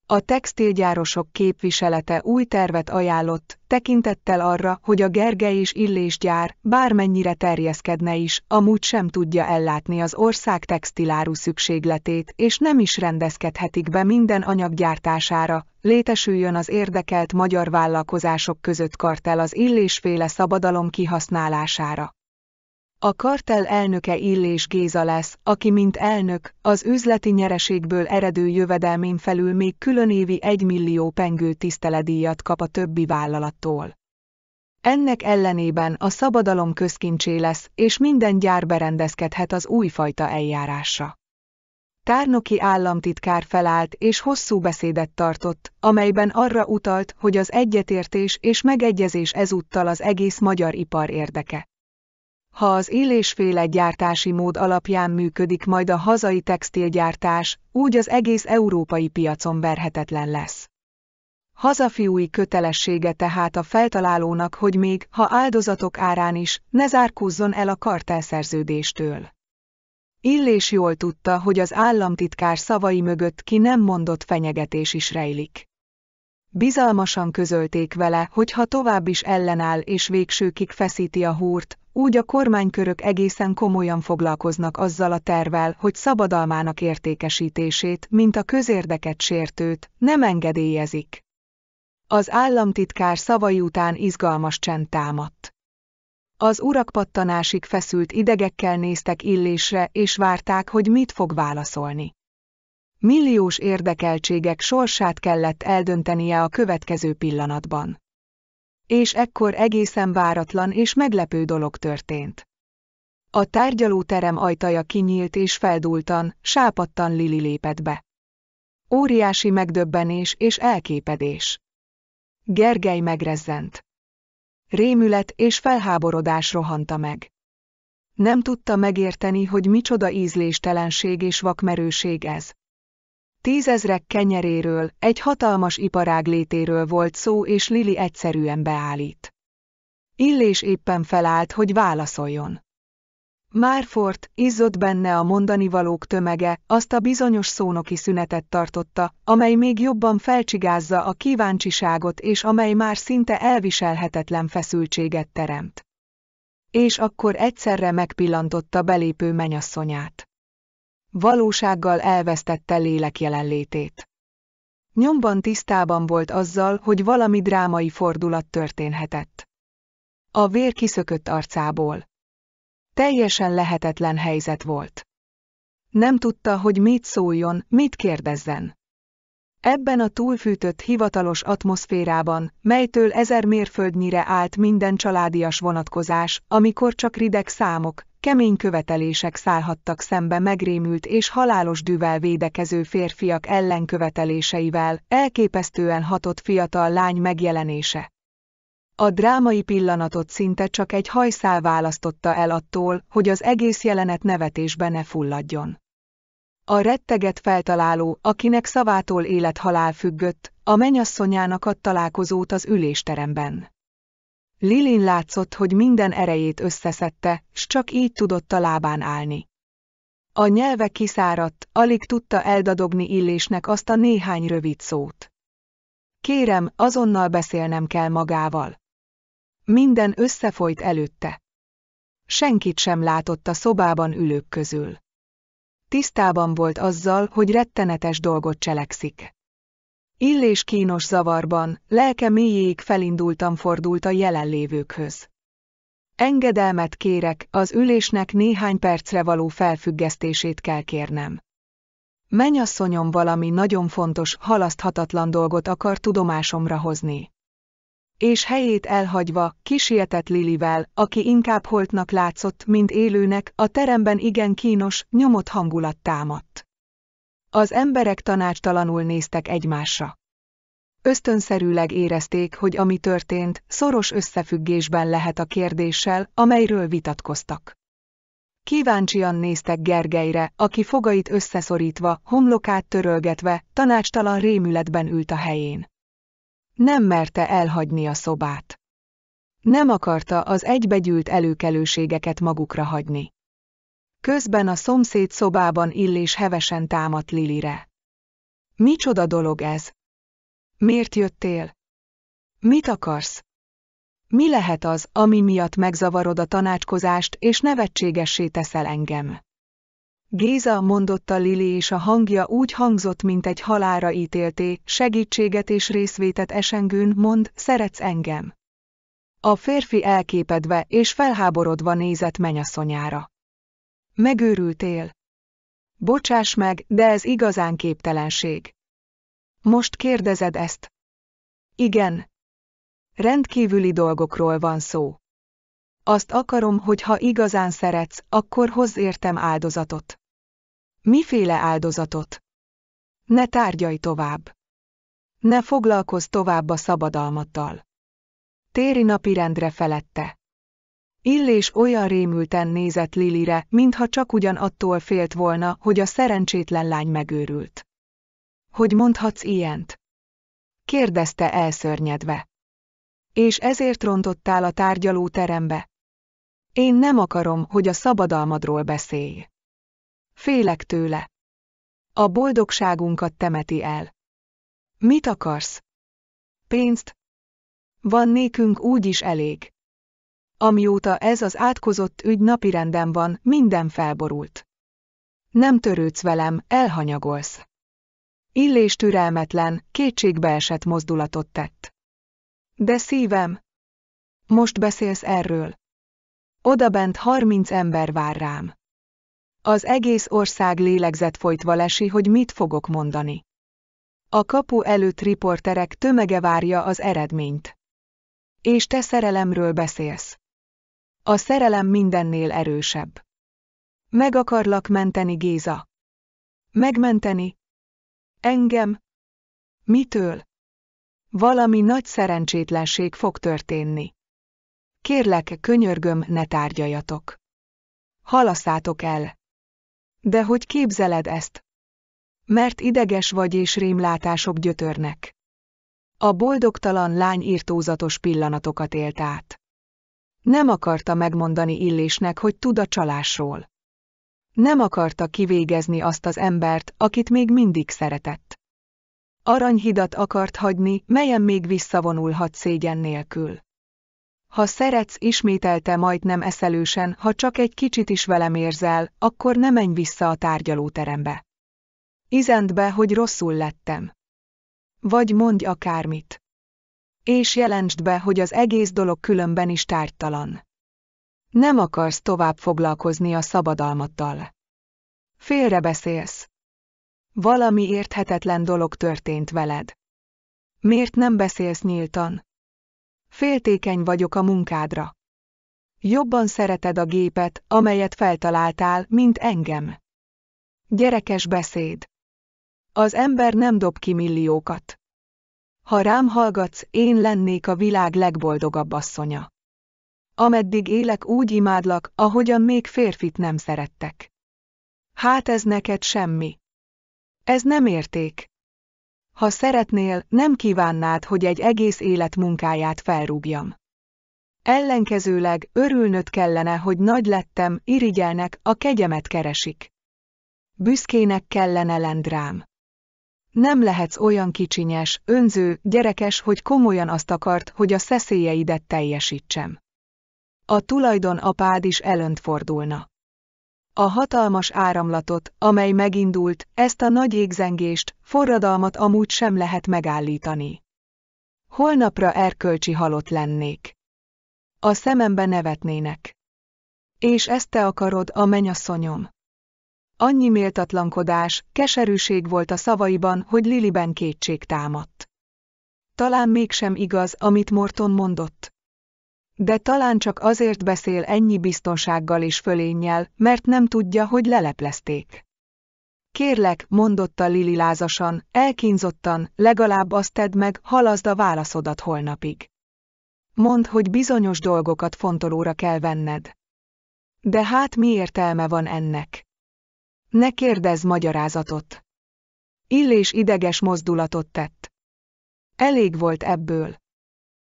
A textilgyárosok képviselete új tervet ajánlott, tekintettel arra, hogy a Gerge és Illés gyár, bármennyire terjeszkedne is, amúgy sem tudja ellátni az ország textiláru szükségletét, és nem is rendezkedhetik be minden anyaggyártására, létesüljön az érdekelt magyar vállalkozások között kartel az illésféle szabadalom kihasználására. A kartel elnöke Illés Géza lesz, aki mint elnök, az üzleti nyereségből eredő jövedelmén felül még különévi 1 millió pengő tiszteledíjat kap a többi vállalattól. Ennek ellenében a szabadalom közkincsé lesz, és minden gyár berendezkedhet az újfajta eljárásra. Tárnoki államtitkár felállt és hosszú beszédet tartott, amelyben arra utalt, hogy az egyetértés és megegyezés ezúttal az egész magyar ipar érdeke ha az élésféle gyártási mód alapján működik majd a hazai textilgyártás, úgy az egész európai piacon verhetetlen lesz. Hazafiúi kötelessége tehát a feltalálónak, hogy még, ha áldozatok árán is, ne zárkózzon el a kartelszerződéstől. Illés jól tudta, hogy az államtitkár szavai mögött ki nem mondott fenyegetés is rejlik. Bizalmasan közölték vele, hogy ha tovább is ellenáll és végsőkig feszíti a húrt, úgy a kormánykörök egészen komolyan foglalkoznak azzal a tervel, hogy szabadalmának értékesítését, mint a közérdeket sértőt, nem engedélyezik. Az államtitkár szavai után izgalmas csend támadt. Az urak pattanásig feszült idegekkel néztek illésre, és várták, hogy mit fog válaszolni. Milliós érdekeltségek sorsát kellett eldöntenie a következő pillanatban és ekkor egészen váratlan és meglepő dolog történt. A tárgyalóterem ajtaja kinyílt és feldultan, sápadtan Lili lépett be. Óriási megdöbbenés és elképedés. Gergely megrezzent. Rémület és felháborodás rohanta meg. Nem tudta megérteni, hogy micsoda ízléstelenség és vakmerőség ez. Tízezrek kenyeréről, egy hatalmas iparág létéről volt szó, és Lili egyszerűen beállít. Illés éppen felállt, hogy válaszoljon. Márfort, izzott benne a mondani valók tömege, azt a bizonyos szónoki szünetet tartotta, amely még jobban felcsigázza a kíváncsiságot és amely már szinte elviselhetetlen feszültséget teremt. És akkor egyszerre megpillantotta belépő menyasszonyát valósággal elvesztette lélek jelenlétét. Nyomban tisztában volt azzal, hogy valami drámai fordulat történhetett. A vér kiszökött arcából. Teljesen lehetetlen helyzet volt. Nem tudta, hogy mit szóljon, mit kérdezzen. Ebben a túlfűtött hivatalos atmoszférában, melytől ezer mérföldnyire állt minden családias vonatkozás, amikor csak rideg számok, kemény követelések szállhattak szembe megrémült és halálos dűvel védekező férfiak ellenköveteléseivel, elképesztően hatott fiatal lány megjelenése. A drámai pillanatot szinte csak egy hajszál választotta el attól, hogy az egész jelenet nevetésbe ne fulladjon. A retteget feltaláló, akinek szavától élet-halál függött, a menyasszonyának ad találkozót az ülésteremben. Lilin látszott, hogy minden erejét összeszedte, s csak így tudott a lábán állni. A nyelve kiszáradt, alig tudta eldadogni illésnek azt a néhány rövid szót. Kérem, azonnal beszélnem kell magával. Minden összefolyt előtte. Senkit sem látott a szobában ülők közül. Tisztában volt azzal, hogy rettenetes dolgot cselekszik. Illés kínos zavarban, lelke mélyéig felindultam fordult a jelenlévőkhöz. Engedelmet kérek, az ülésnek néhány percre való felfüggesztését kell kérnem. Menyasszonyom valami nagyon fontos, halaszthatatlan dolgot akar tudomásomra hozni. És helyét elhagyva, kisietett Lilivel, aki inkább holtnak látszott, mint élőnek, a teremben igen kínos, nyomott hangulat támadt. Az emberek tanácstalanul néztek egymásra. Ösztönszerűleg érezték, hogy ami történt, szoros összefüggésben lehet a kérdéssel, amelyről vitatkoztak. Kíváncsian néztek Gergelyre, aki fogait összeszorítva, homlokát törölgetve, tanácstalan rémületben ült a helyén. Nem merte elhagyni a szobát. Nem akarta az egybegyűlt előkelőségeket magukra hagyni. Közben a szomszéd szobában Illés hevesen támadt Lilire. Micsoda dolog ez? Miért jöttél? Mit akarsz? Mi lehet az, ami miatt megzavarod a tanácskozást és nevetségessé teszel engem? Géza mondotta Lili és a hangja úgy hangzott, mint egy halára ítélté, segítséget és részvétet esengőn mond, szeretsz engem. A férfi elképedve és felháborodva nézett menyasszonyára. Megőrültél. Bocsáss meg, de ez igazán képtelenség. Most kérdezed ezt. Igen. Rendkívüli dolgokról van szó. Azt akarom, hogy ha igazán szeretsz, akkor hozz értem áldozatot. Miféle áldozatot? Ne tárgyalj tovább. Ne foglalkozz tovább a szabadalmattal. Téri napirendre felette. Illés olyan rémülten nézett Lilire, mintha csak ugyan attól félt volna, hogy a szerencsétlen lány megőrült. Hogy mondhatsz ilyent? kérdezte elszörnyedve. És ezért rontottál a tárgyaló terembe? Én nem akarom, hogy a szabadalmadról beszélj. Félek tőle. A boldogságunkat temeti el. Mit akarsz? Pénzt? Van nékünk úgy is elég. Amióta ez az átkozott ügy napirenden van, minden felborult. Nem törődsz velem, elhanyagolsz. Illés türelmetlen, kétségbeesett mozdulatot tett. De szívem! Most beszélsz erről. Odabent harminc ember vár rám. Az egész ország lélegzet folytva lesi, hogy mit fogok mondani. A kapu előtt riporterek tömege várja az eredményt. És te szerelemről beszélsz. A szerelem mindennél erősebb. Meg akarlak menteni, Géza. Megmenteni? Engem? Mitől? Valami nagy szerencsétlenség fog történni. Kérlek, könyörgöm, ne tárgyaljatok. Halaszátok el. De hogy képzeled ezt? Mert ideges vagy és rémlátások gyötörnek. A boldogtalan lány írtózatos pillanatokat élt át. Nem akarta megmondani Illésnek, hogy tud a csalásról. Nem akarta kivégezni azt az embert, akit még mindig szeretett. Aranyhidat akart hagyni, melyen még visszavonulhat szégyen nélkül. Ha szeretsz, ismételte majdnem eszelősen, ha csak egy kicsit is velem érzel, akkor ne menj vissza a tárgyalóterembe. Izent be, hogy rosszul lettem. Vagy mondj akármit és jelentsd be, hogy az egész dolog különben is tárgytalan. Nem akarsz tovább foglalkozni a szabadalmattal. Félrebeszélsz. Valami érthetetlen dolog történt veled. Miért nem beszélsz nyíltan? Féltékeny vagyok a munkádra. Jobban szereted a gépet, amelyet feltaláltál, mint engem. Gyerekes beszéd. Az ember nem dob ki milliókat. Ha rám hallgatsz, én lennék a világ legboldogabb asszonya. Ameddig élek, úgy imádlak, ahogyan még férfit nem szerettek. Hát ez neked semmi. Ez nem érték. Ha szeretnél, nem kívánnád, hogy egy egész élet munkáját felrúgjam. Ellenkezőleg örülnöd kellene, hogy nagy lettem, irigyelnek, a kegyemet keresik. Büszkének kellene lend rám. Nem lehetsz olyan kicsinyes, önző, gyerekes, hogy komolyan azt akart, hogy a szeszélyeidet teljesítsem. A tulajdon apád is elönt fordulna. A hatalmas áramlatot, amely megindult, ezt a nagy égzengést, forradalmat amúgy sem lehet megállítani. Holnapra erkölcsi halott lennék. A szemembe nevetnének. És ezt te akarod, a mennyasszonyom. Annyi méltatlankodás, keserűség volt a szavaiban, hogy Liliben kétség támadt. Talán mégsem igaz, amit Morton mondott. De talán csak azért beszél ennyi biztonsággal és fölénnyel, mert nem tudja, hogy leleplezték. Kérlek, mondotta Lili lázasan, elkínzottan, legalább azt tedd meg, halazd a válaszodat holnapig. Mondd, hogy bizonyos dolgokat fontolóra kell venned. De hát mi értelme van ennek? Ne kérdez magyarázatot. Illés ideges mozdulatot tett. Elég volt ebből.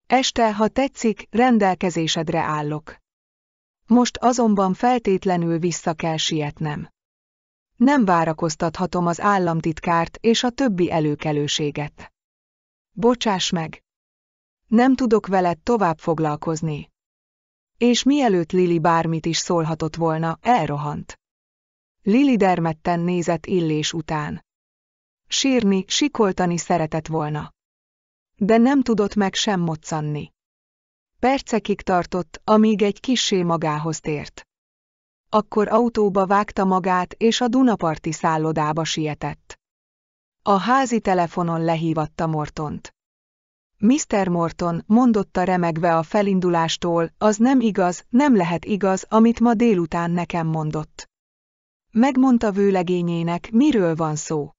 Este, ha tetszik, rendelkezésedre állok. Most azonban feltétlenül vissza kell sietnem. Nem várakoztathatom az államtitkárt és a többi előkelőséget. Bocsáss meg! Nem tudok veled tovább foglalkozni. És mielőtt Lili bármit is szólhatott volna, elrohant. Lili dermedten nézett illés után. Sírni, sikoltani szeretett volna. De nem tudott meg sem moccanni. Percekig tartott, amíg egy kissé magához tért. Akkor autóba vágta magát, és a Dunaparti szállodába sietett. A házi telefonon lehívatta Mortont. Mr. Morton, mondotta remegve a felindulástól, az nem igaz, nem lehet igaz, amit ma délután nekem mondott. Megmondta vőlegényének, miről van szó.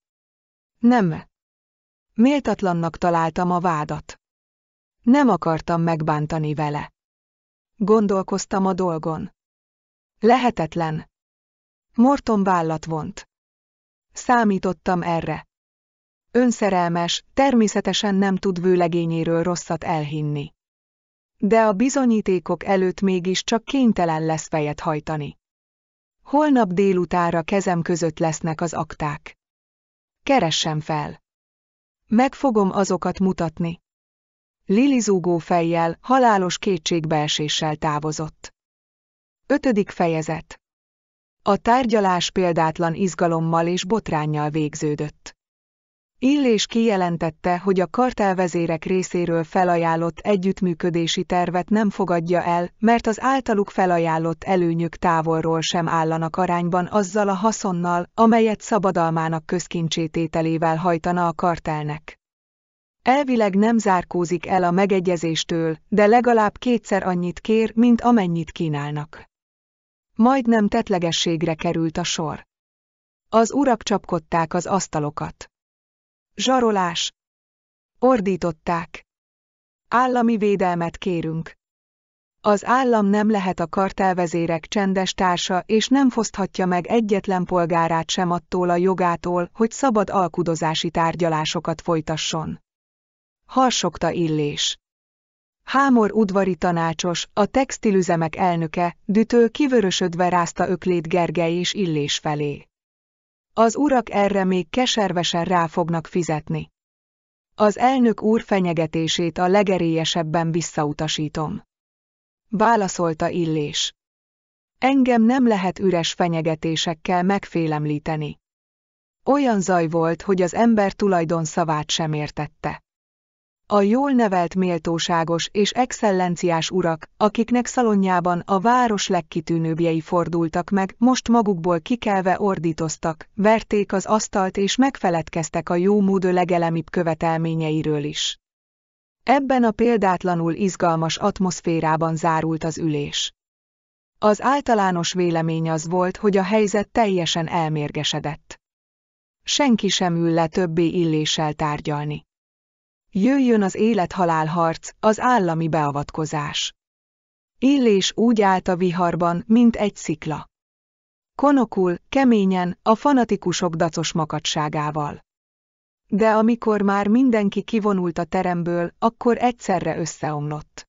Nem. Méltatlannak találtam a vádat. Nem akartam megbántani vele. Gondolkoztam a dolgon. Lehetetlen. Morton vállat vont. Számítottam erre. Önszerelmes, természetesen nem tud vőlegényéről rosszat elhinni. De a bizonyítékok előtt mégis csak kénytelen lesz fejet hajtani. Holnap délutára kezem között lesznek az akták. Keressem fel. Meg fogom azokat mutatni. Lili zúgó fejjel, halálos kétségbeeséssel távozott. Ötödik fejezet. A tárgyalás példátlan izgalommal és botránnyal végződött. Illés kijelentette, hogy a kartelvezérek részéről felajánlott együttműködési tervet nem fogadja el, mert az általuk felajánlott előnyök távolról sem állanak arányban azzal a haszonnal, amelyet szabadalmának közkincsétételével hajtana a kartelnek. Elvileg nem zárkózik el a megegyezéstől, de legalább kétszer annyit kér, mint amennyit kínálnak. Majdnem tetlegességre került a sor. Az urak csapkodták az asztalokat. Zsarolás! Ordították. Állami védelmet kérünk. Az állam nem lehet a kartelvezérek csendes társa és nem foszthatja meg egyetlen polgárát sem attól a jogától, hogy szabad alkudozási tárgyalásokat folytasson. Harsogta illés. Hámor udvari tanácsos, a textilüzemek elnöke, Dütő kivörösödve rázta öklét Gergely és Illés felé. Az urak erre még keservesen rá fognak fizetni. Az elnök úr fenyegetését a legerélyesebben visszautasítom. Válaszolta Illés. Engem nem lehet üres fenyegetésekkel megfélemlíteni. Olyan zaj volt, hogy az ember tulajdon szavát sem értette a jól nevelt méltóságos és excellenciás urak, akiknek szalonjában a város legkitűnőbbjei fordultak meg, most magukból kikelve ordítoztak, verték az asztalt és megfeledkeztek a jó módő legelemibb követelményeiről is. Ebben a példátlanul izgalmas atmoszférában zárult az ülés. Az általános vélemény az volt, hogy a helyzet teljesen elmérgesedett. Senki sem ül le többé illéssel tárgyalni. Jöjjön az élet-halál harc, az állami beavatkozás. Illés úgy állt a viharban, mint egy szikla. Konokul, keményen, a fanatikusok dacos makadságával. De amikor már mindenki kivonult a teremből, akkor egyszerre összeomlott.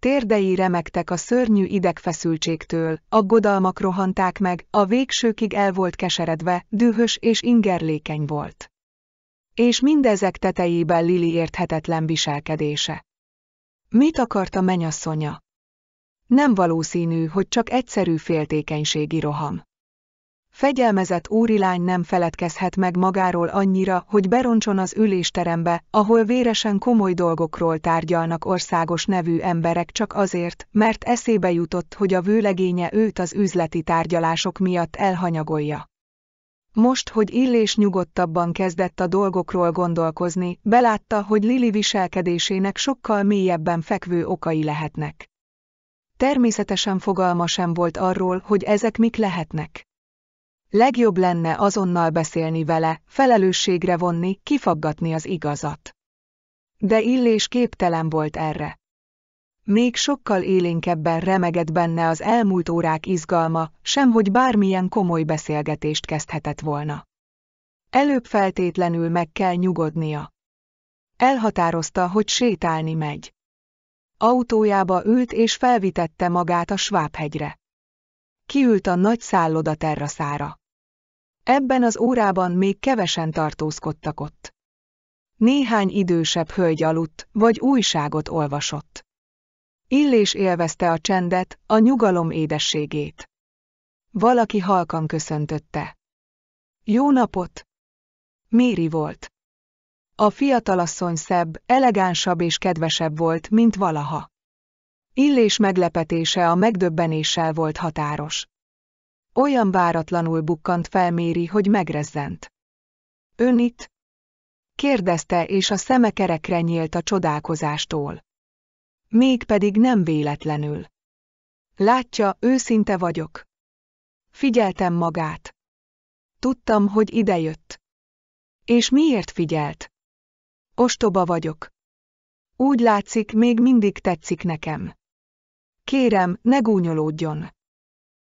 Térdei remektek a szörnyű idegfeszültségtől, aggodalmak rohanták meg, a végsőkig el volt keseredve, dühös és ingerlékeny volt és mindezek tetejében Lili érthetetlen viselkedése. Mit akart a menyasszonya? Nem valószínű, hogy csak egyszerű féltékenységi roham. Fegyelmezett úrilány nem feledkezhet meg magáról annyira, hogy beroncson az ülésterembe, ahol véresen komoly dolgokról tárgyalnak országos nevű emberek csak azért, mert eszébe jutott, hogy a vőlegénye őt az üzleti tárgyalások miatt elhanyagolja. Most, hogy Illés nyugodtabban kezdett a dolgokról gondolkozni, belátta, hogy Lili viselkedésének sokkal mélyebben fekvő okai lehetnek. Természetesen fogalma sem volt arról, hogy ezek mik lehetnek. Legjobb lenne azonnal beszélni vele, felelősségre vonni, kifaggatni az igazat. De Illés képtelen volt erre még sokkal élénkebben remegett benne az elmúlt órák izgalma, hogy bármilyen komoly beszélgetést kezdhetett volna. Előbb feltétlenül meg kell nyugodnia. Elhatározta, hogy sétálni megy. Autójába ült és felvitette magát a Svábhegyre. Kiült a nagy szálloda terraszára. Ebben az órában még kevesen tartózkodtak ott. Néhány idősebb hölgy aludt, vagy újságot olvasott. Illés élvezte a csendet, a nyugalom édességét. Valaki halkan köszöntötte. Jó napot! Méri volt. A fiatalasszony szebb, elegánsabb és kedvesebb volt, mint valaha. Illés meglepetése a megdöbbenéssel volt határos. Olyan váratlanul bukkant fel Méri, hogy megrezzent. Ön itt? kérdezte, és a szeme kerekre nyílt a csodálkozástól. Mégpedig nem véletlenül. Látja, őszinte vagyok. Figyeltem magát. Tudtam, hogy idejött. És miért figyelt? Ostoba vagyok. Úgy látszik, még mindig tetszik nekem. Kérem, ne gúnyolódjon.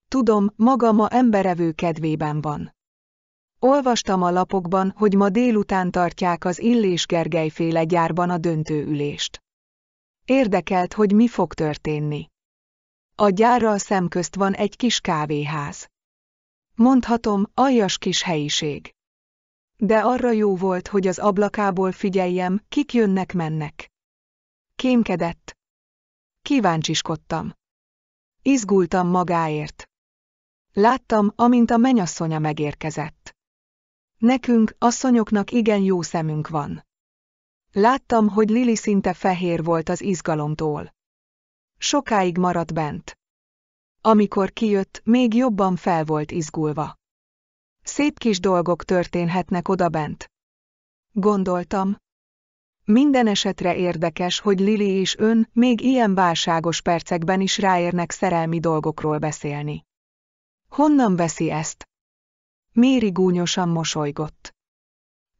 Tudom, maga ma emberevő kedvében van. Olvastam a lapokban, hogy ma délután tartják az Illés Gergely féle gyárban a döntőülést. Érdekelt, hogy mi fog történni. A gyárral szemközt van egy kis kávéház. Mondhatom, aljas kis helyiség. De arra jó volt, hogy az ablakából figyeljem, kik jönnek-mennek. Kémkedett. Kíváncsiskodtam. Izgultam magáért. Láttam, amint a menyasszonya megérkezett. Nekünk, asszonyoknak igen jó szemünk van. Láttam, hogy Lili szinte fehér volt az izgalomtól. Sokáig maradt bent. Amikor kijött, még jobban fel volt izgulva. Szép kis dolgok történhetnek odabent. Gondoltam. Minden esetre érdekes, hogy Lili és ön még ilyen válságos percekben is ráérnek szerelmi dolgokról beszélni. Honnan veszi ezt? Méri gúnyosan mosolygott.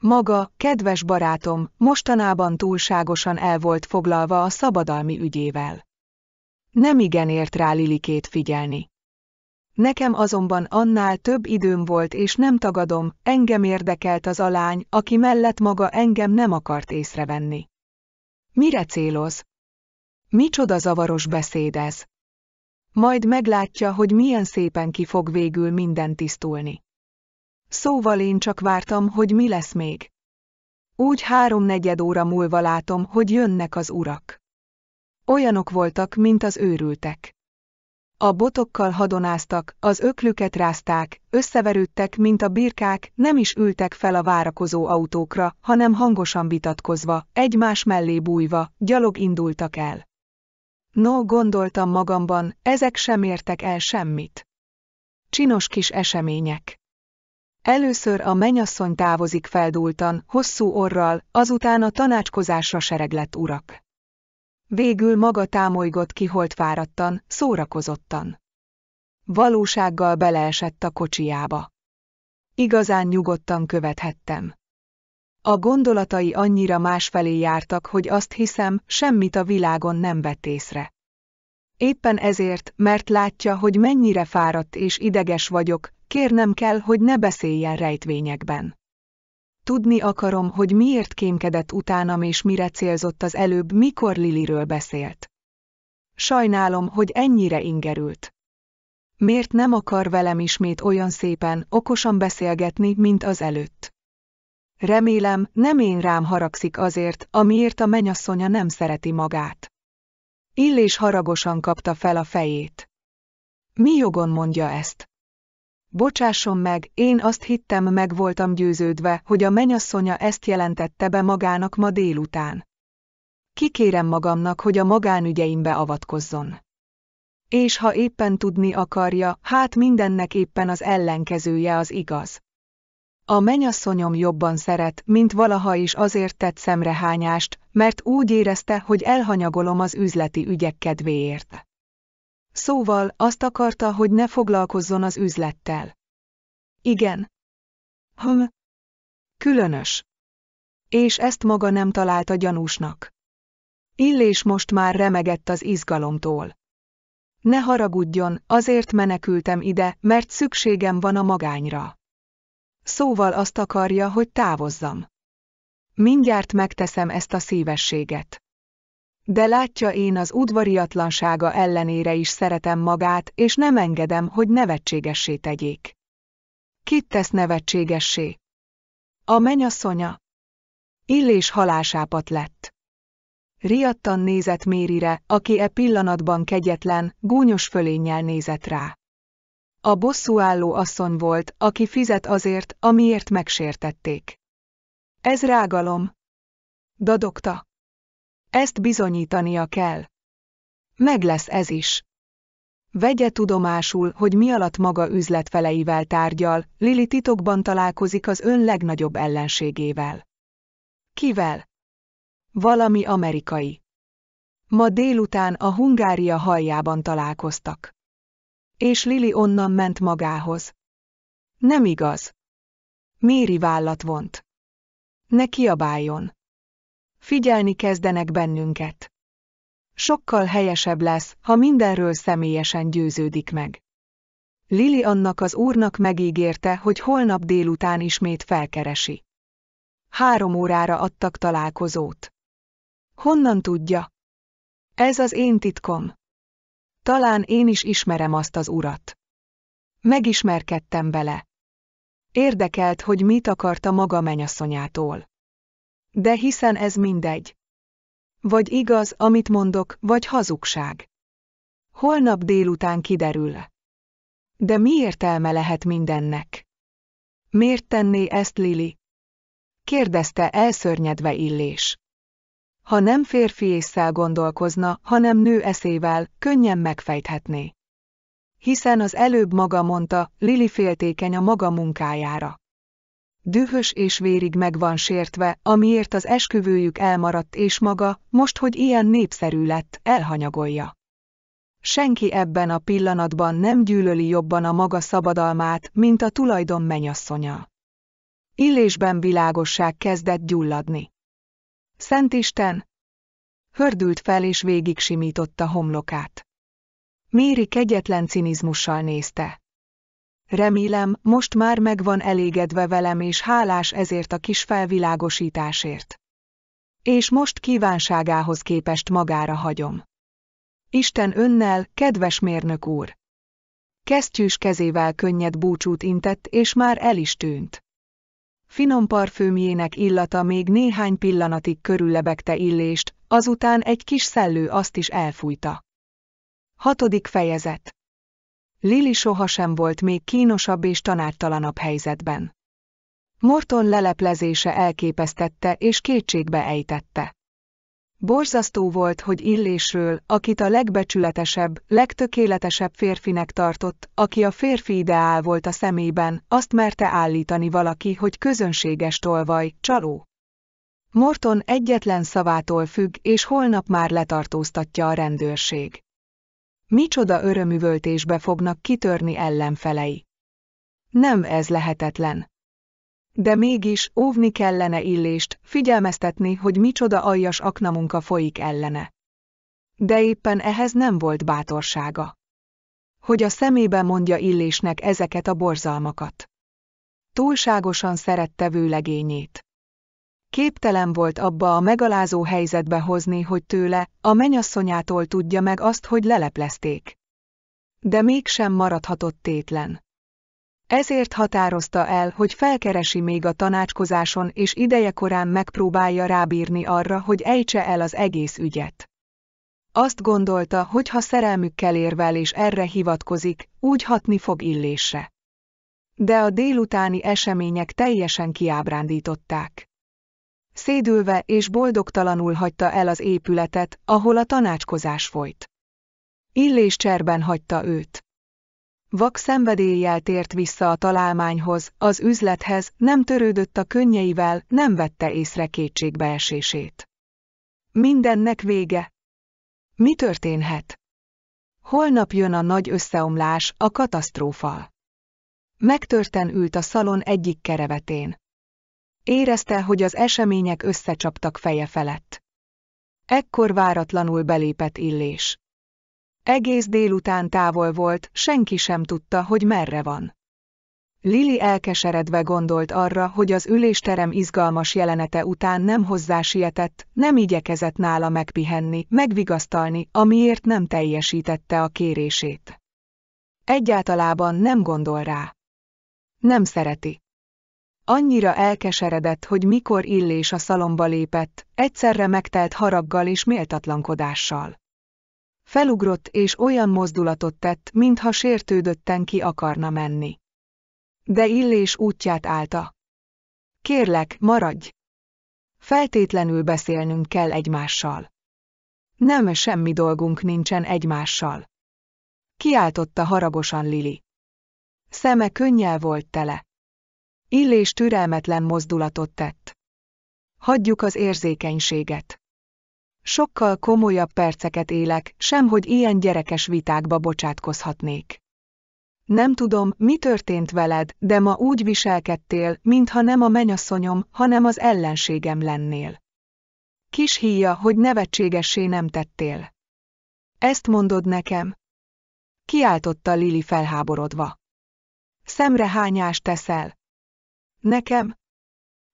Maga, kedves barátom, mostanában túlságosan el volt foglalva a szabadalmi ügyével. Nem igen ért rá Lilikét figyelni. Nekem azonban annál több időm volt és nem tagadom, engem érdekelt az alány, aki mellett maga engem nem akart észrevenni. Mire céloz? Micsoda zavaros beszéd ez? Majd meglátja, hogy milyen szépen ki fog végül minden tisztulni. Szóval én csak vártam, hogy mi lesz még. Úgy háromnegyed óra múlva látom, hogy jönnek az urak. Olyanok voltak, mint az őrültek. A botokkal hadonáztak, az öklüket rázták, összeverődtek, mint a birkák, nem is ültek fel a várakozó autókra, hanem hangosan vitatkozva, egymás mellé bújva, gyalog indultak el. No, gondoltam magamban, ezek sem értek el semmit. Csinos kis események. Először a menyasszony távozik feldúltan, hosszú orral, azután a tanácskozásra sereg lett urak. Végül maga támolygott kiholt fáradtan, szórakozottan. Valósággal beleesett a kocsiába. Igazán nyugodtan követhettem. A gondolatai annyira másfelé jártak, hogy azt hiszem, semmit a világon nem vett észre. Éppen ezért, mert látja, hogy mennyire fáradt és ideges vagyok, Kérnem kell, hogy ne beszéljen rejtvényekben. Tudni akarom, hogy miért kémkedett utánam és mire célzott az előbb, mikor Liliről beszélt. Sajnálom, hogy ennyire ingerült. Miért nem akar velem ismét olyan szépen, okosan beszélgetni, mint az előtt? Remélem, nem én rám haragszik azért, amiért a menyasszonya nem szereti magát. Illés haragosan kapta fel a fejét. Mi jogon mondja ezt? Bocsásson meg, én azt hittem meg voltam győződve, hogy a menyasszonya ezt jelentette be magának ma délután. Kikérem magamnak, hogy a magánügyeimbe avatkozzon. És ha éppen tudni akarja, hát mindennek éppen az ellenkezője az igaz. A menyasszonyom jobban szeret, mint valaha is azért tett szemrehányást, mert úgy érezte, hogy elhanyagolom az üzleti ügyek kedvéért. Szóval, azt akarta, hogy ne foglalkozzon az üzlettel. Igen. Hm. Különös. És ezt maga nem találta gyanúsnak. Illés most már remegett az izgalomtól. Ne haragudjon, azért menekültem ide, mert szükségem van a magányra. Szóval azt akarja, hogy távozzam. Mindjárt megteszem ezt a szívességet. De látja én az udvariatlansága ellenére is szeretem magát, és nem engedem, hogy nevetségessé tegyék. Kit tesz nevetségessé? A menyasszonya. Illés halásápat lett. Riadtan nézett Mérire, aki e pillanatban kegyetlen, gúnyos fölénnyel nézett rá. A bosszúálló asszony volt, aki fizet azért, amiért megsértették. Ez rágalom. Dadogta. Ezt bizonyítania kell. Meg lesz ez is. Vegye tudomásul, hogy mi alatt maga üzletfeleivel tárgyal, Lili titokban találkozik az ön legnagyobb ellenségével. Kivel? Valami amerikai. Ma délután a Hungária hajjában találkoztak. És Lili onnan ment magához. Nem igaz. Méri vállat vont. Ne kiabáljon figyelni kezdenek bennünket. Sokkal helyesebb lesz, ha mindenről személyesen győződik meg. Lili annak az úrnak megígérte, hogy holnap délután ismét felkeresi. Három órára adtak találkozót. Honnan tudja? Ez az én titkom. Talán én is ismerem azt az urat. Megismerkedtem vele. Érdekelt, hogy mit akarta maga menyasszonyától. De hiszen ez mindegy. Vagy igaz, amit mondok, vagy hazugság. Holnap délután kiderül. De mi értelme lehet mindennek? Miért tenné ezt Lili? Kérdezte elszörnyedve Illés. Ha nem férfi észszel gondolkozna, hanem nő eszével, könnyen megfejthetné. Hiszen az előbb maga mondta, Lili féltékeny a maga munkájára dühös és vérig meg van sértve, amiért az esküvőjük elmaradt és maga, most, hogy ilyen népszerű lett, elhanyagolja. Senki ebben a pillanatban nem gyűlöli jobban a maga szabadalmát, mint a tulajdon menyasszonya. Illésben világosság kezdett gyulladni. Szent Isten! Hördült fel és végig simította homlokát. Méri kegyetlen cinizmussal nézte. Remélem, most már megvan elégedve velem és hálás ezért a kis felvilágosításért. És most kívánságához képest magára hagyom. Isten önnel, kedves mérnök úr! Kesztyűs kezével könnyed búcsút intett, és már el is tűnt. Finom parfümjének illata még néhány pillanatig körüllebegte illést, azután egy kis szellő azt is elfújta. Hatodik fejezet Lili sohasem volt még kínosabb és tanártalanabb helyzetben. Morton leleplezése elképesztette és kétségbe ejtette. Borzasztó volt, hogy Illésről, akit a legbecsületesebb, legtökéletesebb férfinek tartott, aki a férfi ideál volt a szemében, azt merte állítani valaki, hogy közönséges tolvaj, csaló. Morton egyetlen szavától függ, és holnap már letartóztatja a rendőrség. Micsoda örömüvöltésbe fognak kitörni ellenfelei. Nem ez lehetetlen. De mégis óvni kellene illést, figyelmeztetni, hogy micsoda aljas aknamunka folyik ellene. De éppen ehhez nem volt bátorsága. Hogy a szemébe mondja illésnek ezeket a borzalmakat. Túlságosan szerette vőlegényét. Képtelen volt abba a megalázó helyzetbe hozni, hogy tőle, a menyasszonyától tudja meg azt, hogy leleplezték. De mégsem maradhatott tétlen. Ezért határozta el, hogy felkeresi még a tanácskozáson és idejekorán megpróbálja rábírni arra, hogy ejtse el az egész ügyet. Azt gondolta, hogy ha szerelmükkel érvel és erre hivatkozik, úgy hatni fog illésre. De a délutáni események teljesen kiábrándították. Szédülve és boldogtalanul hagyta el az épületet, ahol a tanácskozás folyt. Illés cserben hagyta őt. Vak szenvedéllyel tért vissza a találmányhoz, az üzlethez, nem törődött a könnyeivel, nem vette észre kétségbeesését. Mindennek vége. Mi történhet? Holnap jön a nagy összeomlás, a katasztrófa. Megtörten ült a szalon egyik kerevetén. Érezte, hogy az események összecsaptak feje felett. Ekkor váratlanul belépett Illés. Egész délután távol volt, senki sem tudta, hogy merre van. Lili elkeseredve gondolt arra, hogy az ülésterem izgalmas jelenete után nem hozzásietett, nem igyekezett nála megpihenni, megvigasztalni, amiért nem teljesítette a kérését. Egyáltalában nem gondol rá. Nem szereti. Annyira elkeseredett, hogy mikor Illés a szalomba lépett, egyszerre megtelt haraggal és méltatlankodással. Felugrott és olyan mozdulatot tett, mintha sértődötten ki akarna menni. De Illés útját állta. Kérlek, maradj! Feltétlenül beszélnünk kell egymással. Nem semmi dolgunk nincsen egymással. Kiáltotta haragosan Lili. Szeme könnyel volt tele. Illés türelmetlen mozdulatot tett. Hagyjuk az érzékenységet. Sokkal komolyabb perceket élek, hogy ilyen gyerekes vitákba bocsátkozhatnék. Nem tudom, mi történt veled, de ma úgy viselkedtél, mintha nem a menyasszonyom, hanem az ellenségem lennél. Kis híja, hogy nevetségessé nem tettél. Ezt mondod nekem? Kiáltotta Lili felháborodva. Szemrehányást teszel. Nekem?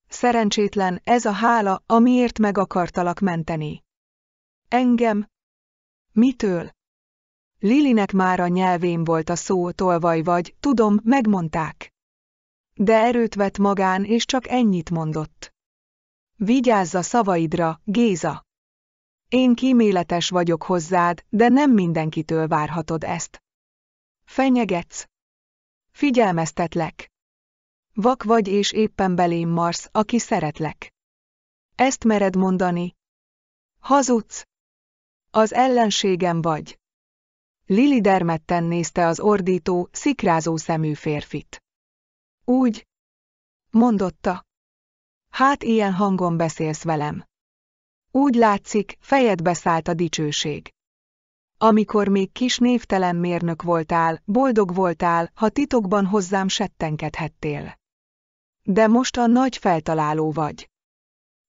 Szerencsétlen, ez a hála, amiért meg akartalak menteni. Engem? Mitől? Lilinek már a nyelvén volt a szó, tolvaj vagy, tudom, megmondták. De erőt vett magán, és csak ennyit mondott. Vigyázz a szavaidra, Géza! Én kíméletes vagyok hozzád, de nem mindenkitől várhatod ezt. Fenyegetsz. Figyelmeztetlek. Vak vagy és éppen belém marsz, aki szeretlek. Ezt mered mondani. Hazudsz. Az ellenségem vagy. Lili dermedten nézte az ordító, szikrázó szemű férfit. Úgy. Mondotta. Hát ilyen hangon beszélsz velem. Úgy látszik, fejedbe szállt a dicsőség. Amikor még kis névtelen mérnök voltál, boldog voltál, ha titokban hozzám settenkedhettél. De most a nagy feltaláló vagy.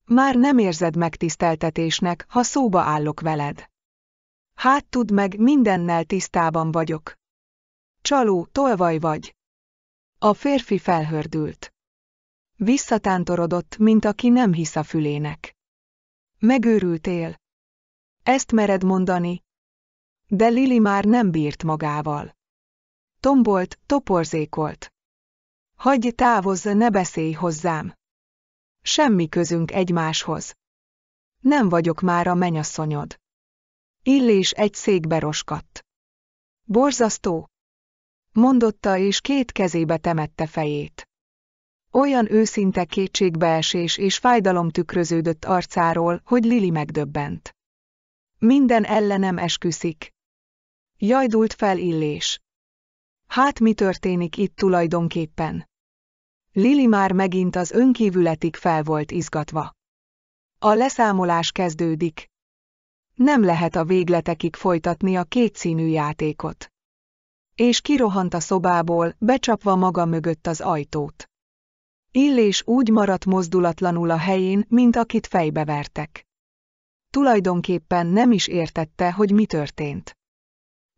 Már nem érzed megtiszteltetésnek, ha szóba állok veled. Hát tudd meg, mindennel tisztában vagyok. Csaló, tolvaj vagy. A férfi felhördült. Visszatántorodott, mint aki nem hisz a fülének. Megőrültél. Ezt mered mondani. De Lili már nem bírt magával. Tombolt, toporzékolt. Hagyj távozz, ne beszélj hozzám! Semmi közünk egymáshoz. Nem vagyok már a menyasszonyod. Illés egy székbe roskadt. Borzasztó! Mondotta és két kezébe temette fejét. Olyan őszinte kétségbeesés és fájdalom tükröződött arcáról, hogy Lili megdöbbent. Minden ellenem esküszik. Jajdult fel Illés. Hát mi történik itt tulajdonképpen? Lili már megint az önkívületig fel volt izgatva. A leszámolás kezdődik. Nem lehet a végletekig folytatni a kétszínű játékot. És kirohant a szobából, becsapva maga mögött az ajtót. Illés úgy maradt mozdulatlanul a helyén, mint akit vertek. Tulajdonképpen nem is értette, hogy mi történt.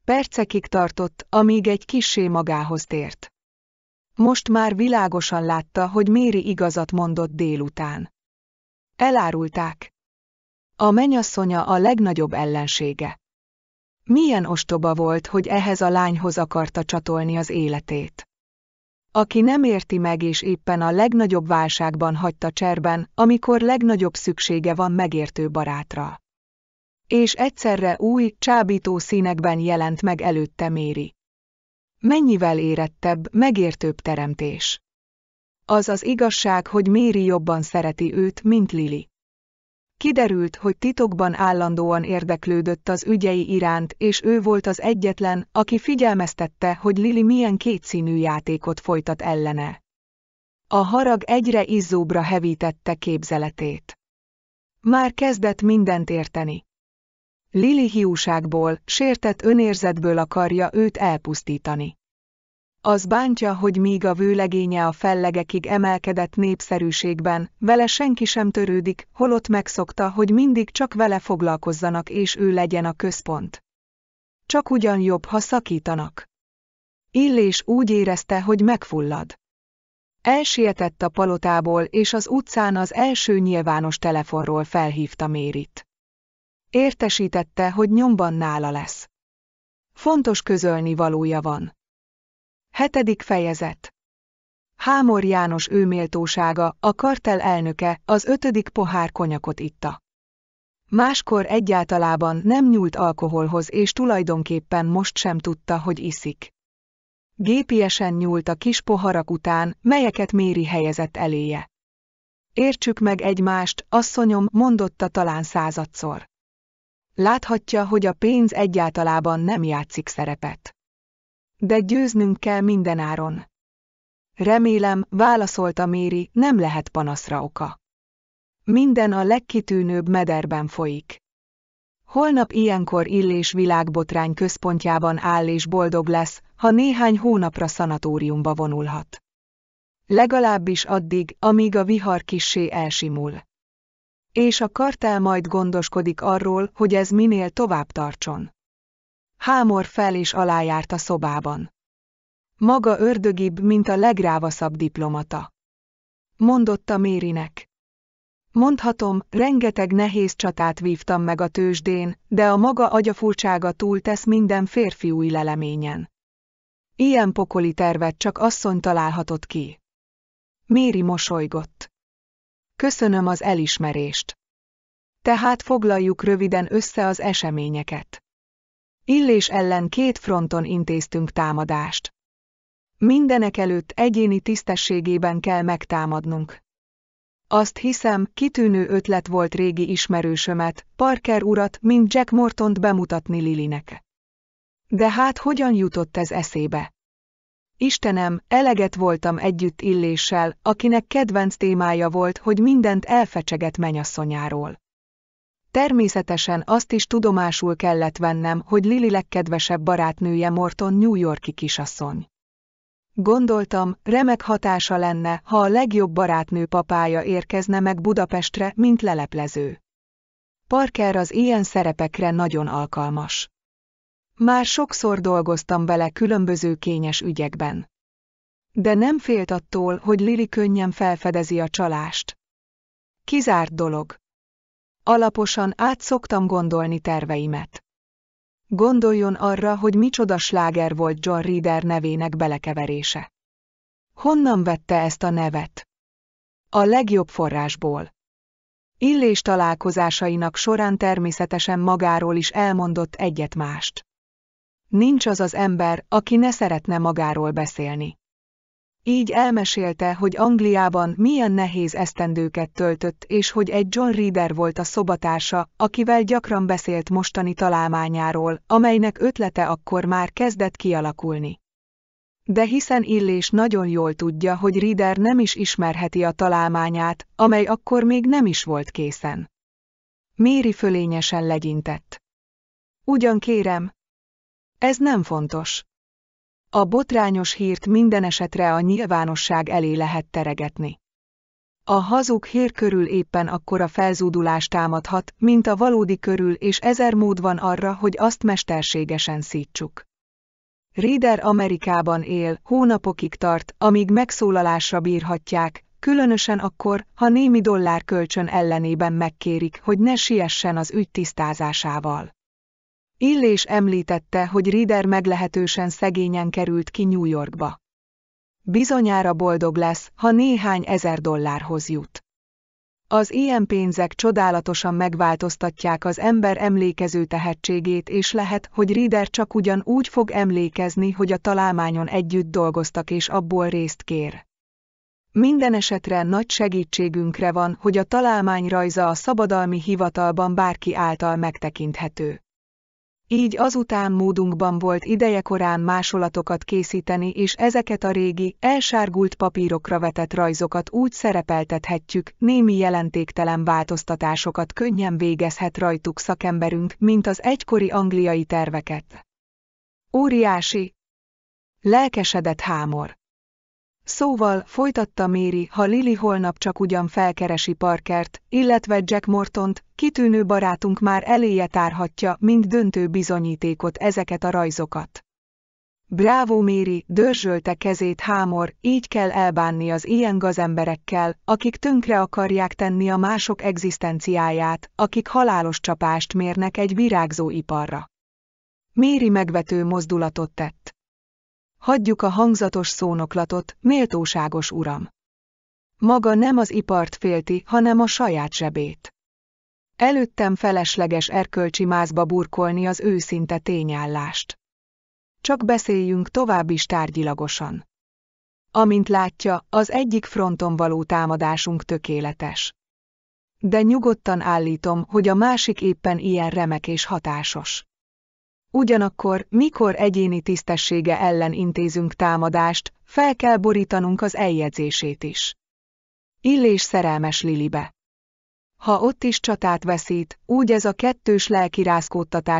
Percekig tartott, amíg egy kissé magához tért. Most már világosan látta, hogy Méri igazat mondott délután. Elárulták. A menyasszonya a legnagyobb ellensége. Milyen ostoba volt, hogy ehhez a lányhoz akarta csatolni az életét. Aki nem érti meg és éppen a legnagyobb válságban hagyta cserben, amikor legnagyobb szüksége van megértő barátra. És egyszerre új, csábító színekben jelent meg előtte Méri mennyivel érettebb, megértőbb teremtés. Az az igazság, hogy Méri jobban szereti őt, mint Lili. Kiderült, hogy titokban állandóan érdeklődött az ügyei iránt, és ő volt az egyetlen, aki figyelmeztette, hogy Lili milyen kétszínű játékot folytat ellene. A harag egyre izzóbra hevítette képzeletét. Már kezdett mindent érteni. Lili hiúságból, sértett önérzetből akarja őt elpusztítani. Az bántja, hogy míg a vőlegénye a fellegekig emelkedett népszerűségben, vele senki sem törődik, holott megszokta, hogy mindig csak vele foglalkozzanak és ő legyen a központ. Csak ugyan jobb, ha szakítanak. Illés úgy érezte, hogy megfullad. Elsietett a palotából, és az utcán az első nyilvános telefonról felhívta Mérit. Értesítette, hogy nyomban nála lesz. Fontos közölni valója van. Hetedik fejezet Hámor János ő méltósága, a kartel elnöke, az ötödik pohár konyakot itta. Máskor egyáltalában nem nyúlt alkoholhoz és tulajdonképpen most sem tudta, hogy iszik. Gépiesen nyúlt a kis poharak után, melyeket Méri helyezett eléje. Értsük meg egymást, asszonyom, mondotta talán századszor. Láthatja, hogy a pénz egyáltalában nem játszik szerepet. De győznünk kell mindenáron. Remélem, válaszolta Méri, nem lehet panaszra oka. Minden a legkitűnőbb mederben folyik. Holnap ilyenkor Illés világbotrány központjában áll és boldog lesz, ha néhány hónapra szanatóriumba vonulhat. Legalábbis addig, amíg a vihar kissé elsimul és a kartel majd gondoskodik arról, hogy ez minél tovább tartson. Hámor fel és alájárt a szobában. Maga ördögibb, mint a legrávaszabb diplomata. Mondotta Mérinek. Mondhatom, rengeteg nehéz csatát vívtam meg a tőzsdén, de a maga agyafurtsága túltesz minden férfi új leleményen. Ilyen pokoli tervet csak asszony találhatott ki. Méri mosolygott. Köszönöm az elismerést. Tehát foglaljuk röviden össze az eseményeket. Illés ellen két fronton intéztünk támadást. Mindenek előtt egyéni tisztességében kell megtámadnunk. Azt hiszem, kitűnő ötlet volt régi ismerősömet, Parker urat, mint Jack Mortont bemutatni Lilinek. De hát hogyan jutott ez eszébe? Istenem, eleget voltam együtt Illéssel, akinek kedvenc témája volt, hogy mindent elfecseget menyasszonyáról. Természetesen azt is tudomásul kellett vennem, hogy Lili legkedvesebb barátnője Morton New Yorki kisasszony. Gondoltam, remek hatása lenne, ha a legjobb barátnő papája érkezne meg Budapestre, mint leleplező. Parker az ilyen szerepekre nagyon alkalmas. Már sokszor dolgoztam vele különböző kényes ügyekben. De nem félt attól, hogy Lili könnyen felfedezi a csalást. Kizárt dolog. Alaposan át szoktam gondolni terveimet. Gondoljon arra, hogy micsoda sláger volt John Reader nevének belekeverése. Honnan vette ezt a nevet? A legjobb forrásból. Illés találkozásainak során természetesen magáról is elmondott egyet mást. Nincs az az ember, aki ne szeretne magáról beszélni. Így elmesélte, hogy Angliában milyen nehéz esztendőket töltött, és hogy egy John Reader volt a szobatársa, akivel gyakran beszélt mostani találmányáról, amelynek ötlete akkor már kezdett kialakulni. De hiszen Illés nagyon jól tudja, hogy Reader nem is ismerheti a találmányát, amely akkor még nem is volt készen. Méri fölényesen legyintett. Ugyan kérem, ez nem fontos. A botrányos hírt minden esetre a nyilvánosság elé lehet teregetni. A hazug hír körül éppen a felzúdulás támadhat, mint a valódi körül, és ezer mód van arra, hogy azt mesterségesen szítsuk. Reader Amerikában él, hónapokig tart, amíg megszólalásra bírhatják, különösen akkor, ha némi dollár kölcsön ellenében megkérik, hogy ne siessen az ügy tisztázásával. Illés említette, hogy Rider meglehetősen szegényen került ki New Yorkba. Bizonyára boldog lesz, ha néhány ezer dollárhoz jut. Az ilyen pénzek csodálatosan megváltoztatják az ember emlékező tehetségét, és lehet, hogy Rider csak ugyan úgy fog emlékezni, hogy a találmányon együtt dolgoztak és abból részt kér. Minden esetre nagy segítségünkre van, hogy a találmány rajza a szabadalmi hivatalban bárki által megtekinthető. Így azután módunkban volt ideje korán másolatokat készíteni és ezeket a régi, elsárgult papírokra vetett rajzokat úgy szerepeltethetjük, némi jelentéktelen változtatásokat könnyen végezhet rajtuk szakemberünk, mint az egykori angliai terveket. Óriási! Lelkesedett hámor. Szóval, folytatta Méri, ha Lili holnap csak ugyan felkeresi Parkert, illetve Jack Mortont, kitűnő barátunk már eléje tárhatja, mint döntő bizonyítékot ezeket a rajzokat. Brávó Méri, dörzsölte kezét Hámor, így kell elbánni az ilyen gazemberekkel, akik tönkre akarják tenni a mások egzisztenciáját, akik halálos csapást mérnek egy virágzó iparra. Méri megvető mozdulatot tett. Hagyjuk a hangzatos szónoklatot, méltóságos uram. Maga nem az ipart félti, hanem a saját zsebét. Előttem felesleges erkölcsi mázba burkolni az őszinte tényállást. Csak beszéljünk tovább is tárgyilagosan. Amint látja, az egyik fronton való támadásunk tökéletes. De nyugodtan állítom, hogy a másik éppen ilyen remek és hatásos. Ugyanakkor, mikor egyéni tisztessége ellen intézünk támadást, fel kell borítanunk az eljegyzését is. Illés szerelmes Lilibe. Ha ott is csatát veszít, úgy ez a kettős lelki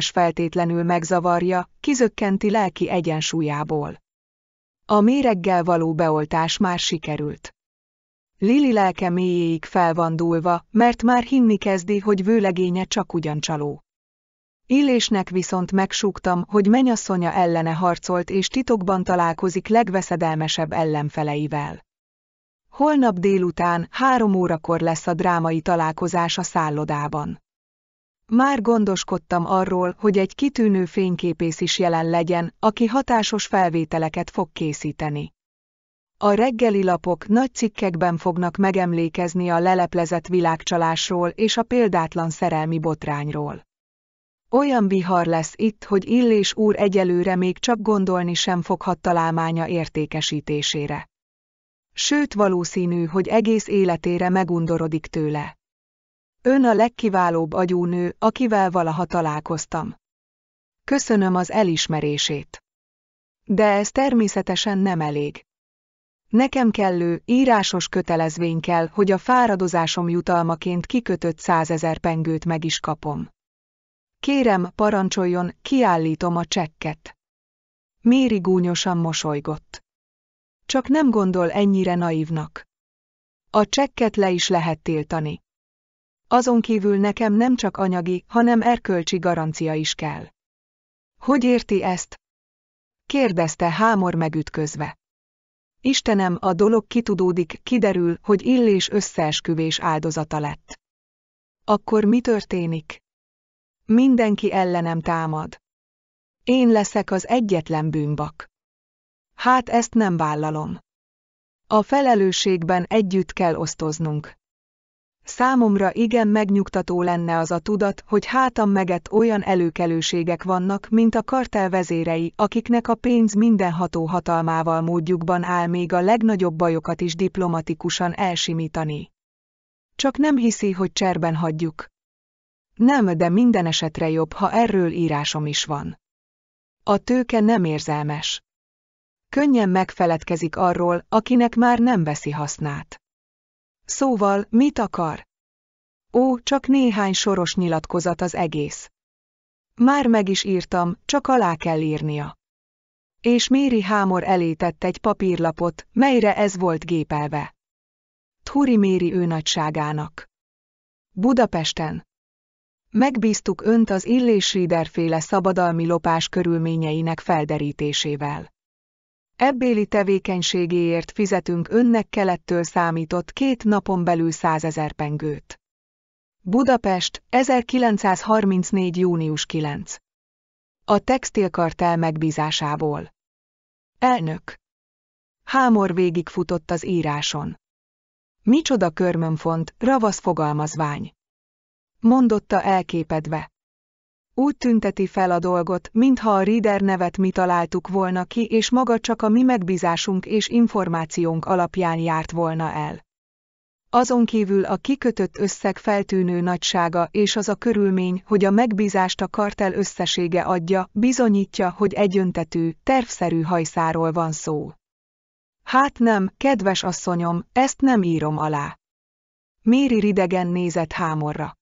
feltétlenül megzavarja, kizökkenti lelki egyensúlyából. A méreggel való beoltás már sikerült. Lili lelke mélyéig fel van dúlva, mert már hinni kezdi, hogy vőlegénye csak ugyancsaló. Illésnek viszont megsúgtam, hogy menyasszonya ellene harcolt és titokban találkozik legveszedelmesebb ellenfeleivel. Holnap délután, három órakor lesz a drámai találkozás a szállodában. Már gondoskodtam arról, hogy egy kitűnő fényképész is jelen legyen, aki hatásos felvételeket fog készíteni. A reggeli lapok nagy cikkekben fognak megemlékezni a leleplezett világcsalásról és a példátlan szerelmi botrányról. Olyan vihar lesz itt, hogy Illés úr egyelőre még csak gondolni sem foghat találmánya értékesítésére. Sőt valószínű, hogy egész életére megundorodik tőle. Ön a legkiválóbb agyúnő, akivel valaha találkoztam. Köszönöm az elismerését. De ez természetesen nem elég. Nekem kellő, írásos kötelezvény kell, hogy a fáradozásom jutalmaként kikötött százezer pengőt meg is kapom. Kérem, parancsoljon, kiállítom a csekket. Méri gúnyosan mosolygott. Csak nem gondol ennyire naívnak. A csekket le is lehet tiltani. Azon kívül nekem nem csak anyagi, hanem erkölcsi garancia is kell. Hogy érti ezt? Kérdezte hámor megütközve. Istenem, a dolog kitudódik, kiderül, hogy illés összeesküvés áldozata lett. Akkor mi történik? Mindenki ellenem támad. Én leszek az egyetlen bűnbak. Hát ezt nem vállalom. A felelősségben együtt kell osztoznunk. Számomra igen megnyugtató lenne az a tudat, hogy hátam megett olyan előkelőségek vannak, mint a kartel vezérei, akiknek a pénz mindenható hatalmával módjukban áll még a legnagyobb bajokat is diplomatikusan elsimítani. Csak nem hiszi, hogy cserben hagyjuk. Nem, de minden esetre jobb, ha erről írásom is van. A tőke nem érzelmes. Könnyen megfeledkezik arról, akinek már nem veszi hasznát. Szóval, mit akar? Ó, csak néhány soros nyilatkozat az egész. Már meg is írtam, csak alá kell írnia. És Méri Hámor elétett egy papírlapot, melyre ez volt gépelve. Thuri Méri ő nagyságának. Budapesten. Megbíztuk önt az féle szabadalmi lopás körülményeinek felderítésével. Ebbéli tevékenységéért fizetünk önnek kelettől számított két napon belül százezer pengőt. Budapest, 1934. június 9. A textilkartel megbízásából. Elnök. Hámor végigfutott az íráson. Micsoda körmönfont, ravasz fogalmazvány mondotta elképedve. Úgy tünteti fel a dolgot, mintha a Rider nevet mi találtuk volna ki, és maga csak a mi megbízásunk és információnk alapján járt volna el. Azon kívül a kikötött összeg feltűnő nagysága és az a körülmény, hogy a megbízást a kartel összesége adja, bizonyítja, hogy egyöntetű, tervszerű hajszáról van szó. Hát nem, kedves asszonyom, ezt nem írom alá. Méri ridegen nézett hámorra.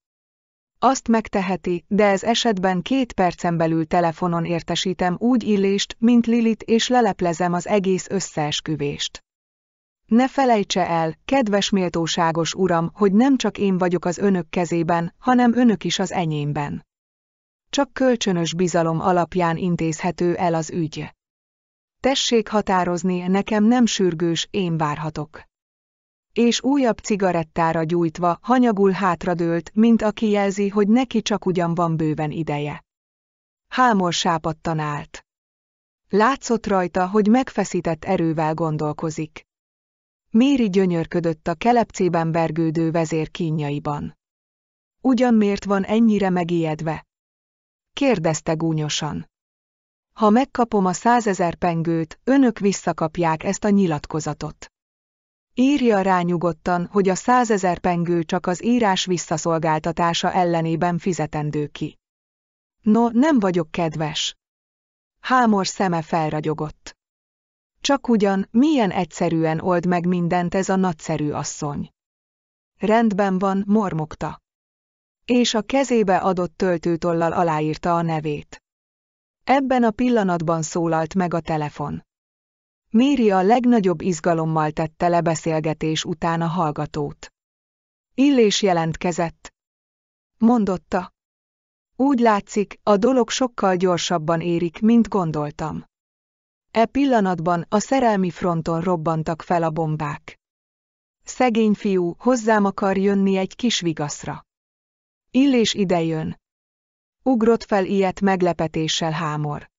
Azt megteheti, de ez esetben két percen belül telefonon értesítem úgy illést, mint Lilit és leleplezem az egész összeesküvést. Ne felejtse el, kedves méltóságos uram, hogy nem csak én vagyok az önök kezében, hanem önök is az enyémben. Csak kölcsönös bizalom alapján intézhető el az ügy. Tessék határozni, nekem nem sürgős, én várhatok és újabb cigarettára gyújtva hanyagul hátradőlt, mint aki jelzi, hogy neki csak ugyan van bőven ideje. Hámor sápadtan állt. Látszott rajta, hogy megfeszített erővel gondolkozik. Méri gyönyörködött a kelepcében vergődő vezér kínjaiban. Ugyan miért van ennyire megijedve? Kérdezte gúnyosan. Ha megkapom a százezer pengőt, önök visszakapják ezt a nyilatkozatot. Írja rá nyugodtan, hogy a százezer pengő csak az írás visszaszolgáltatása ellenében fizetendő ki. No, nem vagyok kedves. Hámor szeme felragyogott. Csak ugyan, milyen egyszerűen old meg mindent ez a nagyszerű asszony. Rendben van, mormogta. És a kezébe adott töltőtollal aláírta a nevét. Ebben a pillanatban szólalt meg a telefon. Méri a legnagyobb izgalommal tette le beszélgetés után a hallgatót. Illés jelentkezett. Mondotta. Úgy látszik, a dolog sokkal gyorsabban érik, mint gondoltam. E pillanatban a szerelmi fronton robbantak fel a bombák. Szegény fiú hozzám akar jönni egy kis vigaszra. Illés idejön. Ugrott fel ilyet meglepetéssel hámor.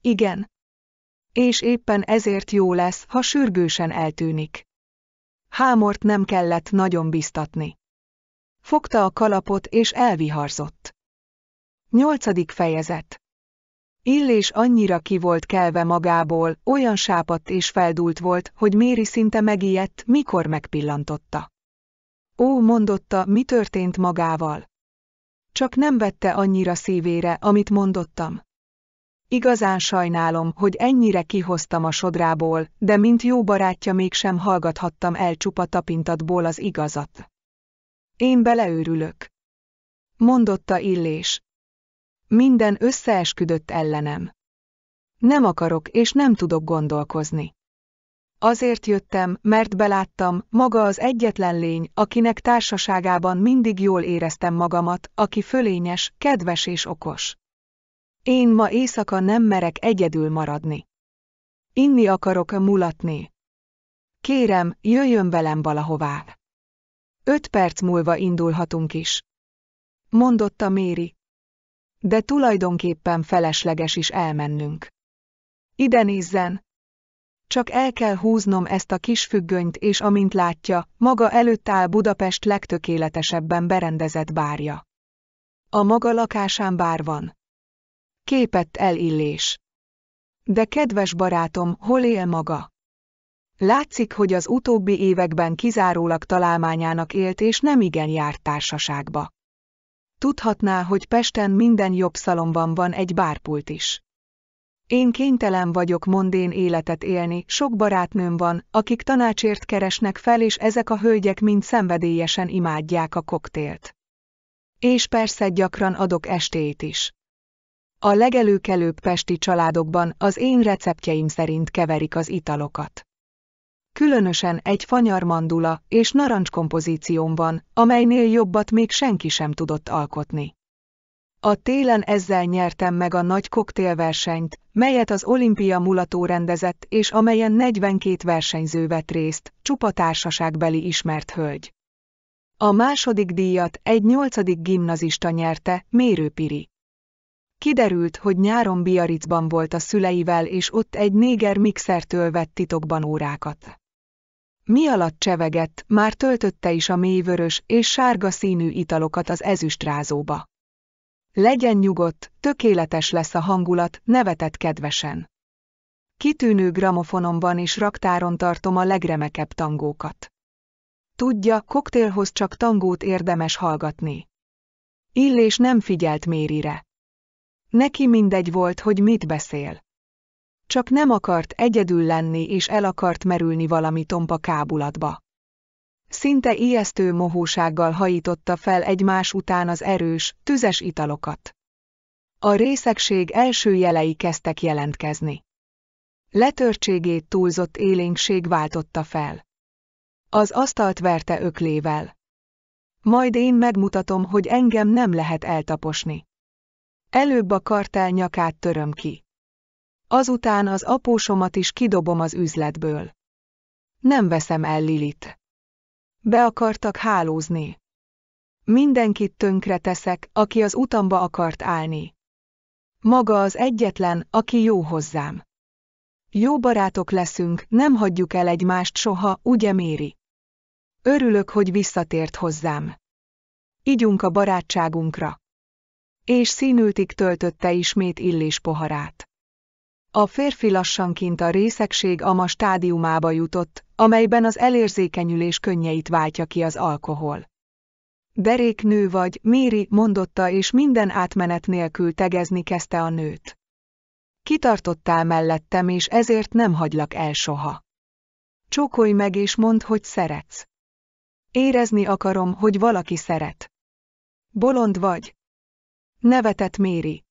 Igen, és éppen ezért jó lesz, ha sürgősen eltűnik. Hámort nem kellett nagyon biztatni. Fogta a kalapot és elviharzott. Nyolcadik fejezet Illés annyira ki volt kelve magából, olyan sápadt és feldult volt, hogy Méri szinte megijedt, mikor megpillantotta. Ó, mondotta, mi történt magával. Csak nem vette annyira szívére, amit mondottam. Igazán sajnálom, hogy ennyire kihoztam a sodrából, de mint jó barátja mégsem hallgathattam el csupa tapintatból az igazat. Én beleőrülök. Mondotta Illés. Minden összeesküdött ellenem. Nem akarok és nem tudok gondolkozni. Azért jöttem, mert beláttam, maga az egyetlen lény, akinek társaságában mindig jól éreztem magamat, aki fölényes, kedves és okos. Én ma éjszaka nem merek egyedül maradni. Inni akarok mulatni. Kérem, jöjjön velem valahová. Öt perc múlva indulhatunk is. Mondotta Méri. De tulajdonképpen felesleges is elmennünk. Ide nézzen! Csak el kell húznom ezt a kis függönyt, és amint látja, maga előtt áll Budapest legtökéletesebben berendezett bárja. A maga lakásán bár van. Képett elillés. De kedves barátom, hol él maga? Látszik, hogy az utóbbi években kizárólag találmányának élt és nem igen járt társaságba. Tudhatná, hogy Pesten minden jobb szalomban van egy bárpult is. Én kénytelen vagyok mondén életet élni, sok barátnőm van, akik tanácsért keresnek fel, és ezek a hölgyek mind szenvedélyesen imádják a koktélt. És persze gyakran adok estét is. A legelőkelőbb pesti családokban az én receptjeim szerint keverik az italokat. Különösen egy fanyar mandula és narancs kompozícióm van, amelynél jobbat még senki sem tudott alkotni. A télen ezzel nyertem meg a nagy koktélversenyt, melyet az Olimpia Mulató rendezett és amelyen 42 versenyző vett részt, csupa társaságbeli ismert hölgy. A második díjat egy nyolcadik gimnazista nyerte, Mérőpiri. Kiderült, hogy nyáron Biarritzban volt a szüleivel és ott egy néger mixertől vett titokban órákat. Mi alatt csevegett, már töltötte is a mélyvörös és sárga színű italokat az ezüstrázóba. Legyen nyugodt, tökéletes lesz a hangulat, nevetett kedvesen. Kitűnő gramofonomban és raktáron tartom a legremekebb tangókat. Tudja, koktélhoz csak tangót érdemes hallgatni. Illés nem figyelt Mérire. Neki mindegy volt, hogy mit beszél. Csak nem akart egyedül lenni és el akart merülni valami tompa kábulatba. Szinte ijesztő mohósággal hajította fel egymás után az erős, tüzes italokat. A részegség első jelei kezdtek jelentkezni. Letörtségét túlzott élénkség váltotta fel. Az asztalt verte öklével. Majd én megmutatom, hogy engem nem lehet eltaposni. Előbb a kartel nyakát töröm ki. Azután az apósomat is kidobom az üzletből. Nem veszem el Lilit. Be akartak hálózni. Mindenkit tönkre teszek, aki az utamba akart állni. Maga az egyetlen, aki jó hozzám. Jó barátok leszünk, nem hagyjuk el egymást soha, ugye Méri? Örülök, hogy visszatért hozzám. Igyunk a barátságunkra és színültig töltötte ismét illés poharát. A férfi lassanként a részegség ama stádiumába jutott, amelyben az elérzékenyülés könnyeit váltja ki az alkohol. Derék nő vagy, Méri, mondotta és minden átmenet nélkül tegezni kezdte a nőt. Kitartottál mellettem és ezért nem hagylak el soha. Csókolj meg és mondd, hogy szeretsz. Érezni akarom, hogy valaki szeret. Bolond vagy, Nevetett Méri.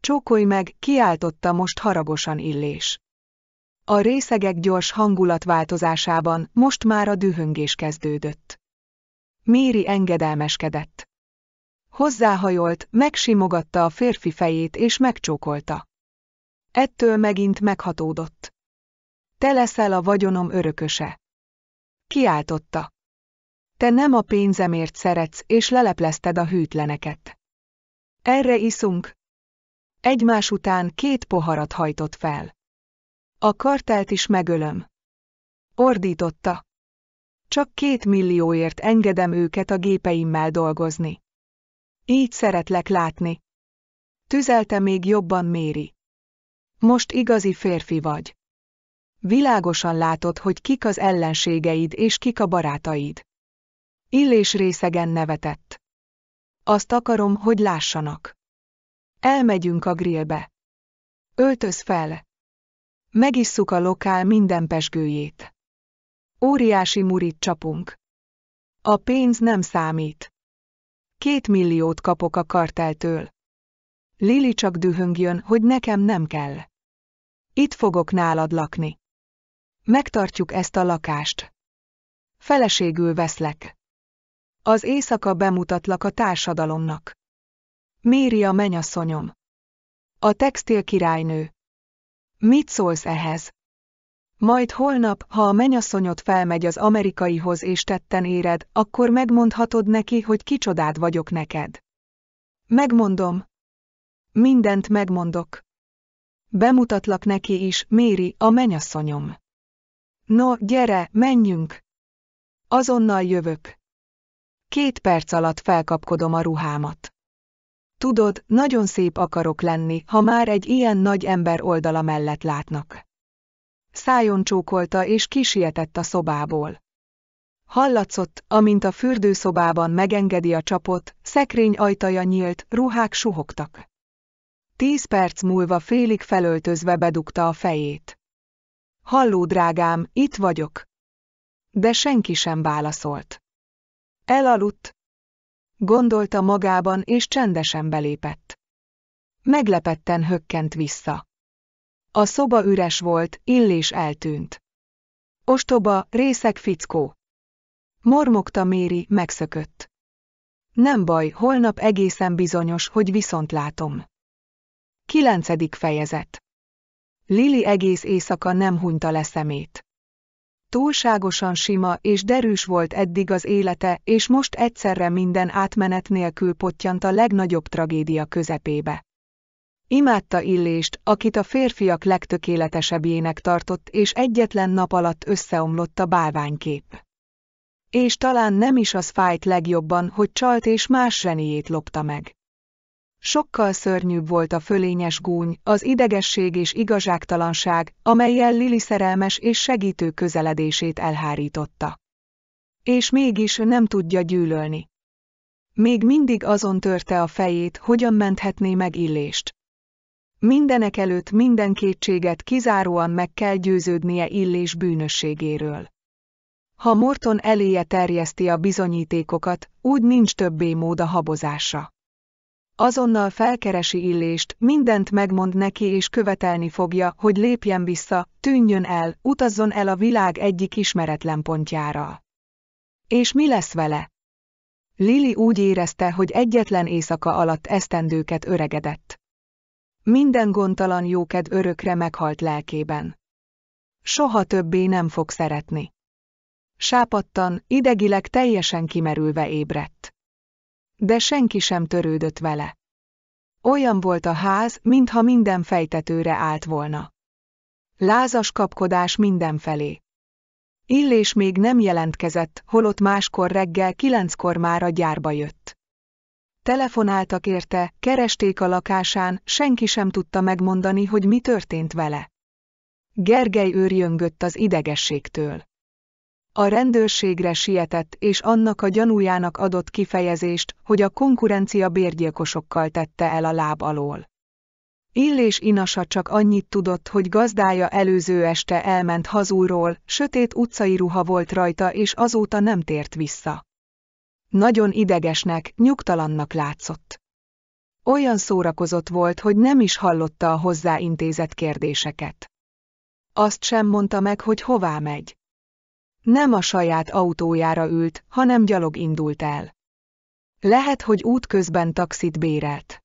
Csókolj meg, kiáltotta most haragosan Illés. A részegek gyors hangulatváltozásában most már a dühöngés kezdődött. Méri engedelmeskedett. Hozzáhajolt, megsimogatta a férfi fejét és megcsókolta. Ettől megint meghatódott. Te leszel a vagyonom örököse. Kiáltotta. Te nem a pénzemért szeretsz, és leleplezted a hűtleneket. Erre iszunk. Egymás után két poharat hajtott fel. A kartelt is megölöm. Ordította. Csak két millióért engedem őket a gépeimmel dolgozni. Így szeretlek látni. Tüzelte még jobban Méri. Most igazi férfi vagy. Világosan látod, hogy kik az ellenségeid és kik a barátaid. Illés részegen nevetett. Azt akarom, hogy lássanak. Elmegyünk a grillbe. Öltöz fel. Megisszuk a lokál minden pesgőjét. Óriási murit csapunk. A pénz nem számít. Két milliót kapok a karteltől. Lili csak dühöngjön, hogy nekem nem kell. Itt fogok nálad lakni. Megtartjuk ezt a lakást. Feleségül veszlek. Az éjszaka bemutatlak a társadalomnak. Méri a menyasszonyom. A textil királynő. Mit szólsz ehhez? Majd holnap, ha a menyasszonyot felmegy az amerikaihoz és tetten éred, akkor megmondhatod neki, hogy kicsodád vagyok neked. Megmondom. Mindent megmondok. Bemutatlak neki is, Méri, a menyasszonyom. No, gyere, menjünk! Azonnal jövök. Két perc alatt felkapkodom a ruhámat. Tudod, nagyon szép akarok lenni, ha már egy ilyen nagy ember oldala mellett látnak. Szájon csókolta és kisietett a szobából. Hallatszott, amint a fürdőszobában megengedi a csapot, szekrény ajtaja nyílt, ruhák suhogtak. Tíz perc múlva félig felöltözve bedugta a fejét. Halló, drágám, itt vagyok. De senki sem válaszolt. Elaludt, gondolta magában és csendesen belépett. Meglepetten hökkent vissza. A szoba üres volt, illés eltűnt. Ostoba, részek fickó. Mormogta Méri, megszökött. Nem baj, holnap egészen bizonyos, hogy viszont látom. Kilencedik fejezet. Lili egész éjszaka nem hunyta le szemét. Túlságosan sima és derűs volt eddig az élete, és most egyszerre minden átmenet nélkül potyant a legnagyobb tragédia közepébe. Imádta Illést, akit a férfiak legtökéletesebbjének tartott, és egyetlen nap alatt összeomlott a bálványkép. És talán nem is az fájt legjobban, hogy csalt és más zseniét lopta meg. Sokkal szörnyűbb volt a fölényes gúny, az idegesség és igazságtalanság, amelyel Lili szerelmes és segítő közeledését elhárította. És mégis nem tudja gyűlölni. Még mindig azon törte a fejét, hogyan menthetné meg illést. Mindenek előtt minden kétséget kizáróan meg kell győződnie illés bűnösségéről. Ha Morton eléje terjeszti a bizonyítékokat, úgy nincs többé mód a habozása azonnal felkeresi Illést, mindent megmond neki és követelni fogja, hogy lépjen vissza, tűnjön el, utazzon el a világ egyik ismeretlen pontjára. És mi lesz vele? Lili úgy érezte, hogy egyetlen éjszaka alatt esztendőket öregedett. Minden gondtalan jóked örökre meghalt lelkében. Soha többé nem fog szeretni. Sápattan, idegileg teljesen kimerülve ébredt de senki sem törődött vele. Olyan volt a ház, mintha minden fejtetőre állt volna. Lázas kapkodás mindenfelé. Illés még nem jelentkezett, holott máskor reggel kilenckor már a gyárba jött. Telefonáltak érte, keresték a lakásán, senki sem tudta megmondani, hogy mi történt vele. Gergely őrjöngött az idegességtől. A rendőrségre sietett és annak a gyanújának adott kifejezést, hogy a konkurencia bérgyilkosokkal tette el a láb alól. Illés inasa csak annyit tudott, hogy gazdája előző este elment hazúról, sötét utcai ruha volt rajta és azóta nem tért vissza. Nagyon idegesnek, nyugtalannak látszott. Olyan szórakozott volt, hogy nem is hallotta a hozzáintézett kérdéseket. Azt sem mondta meg, hogy hová megy. Nem a saját autójára ült, hanem gyalog indult el. Lehet, hogy útközben taxit bérelt.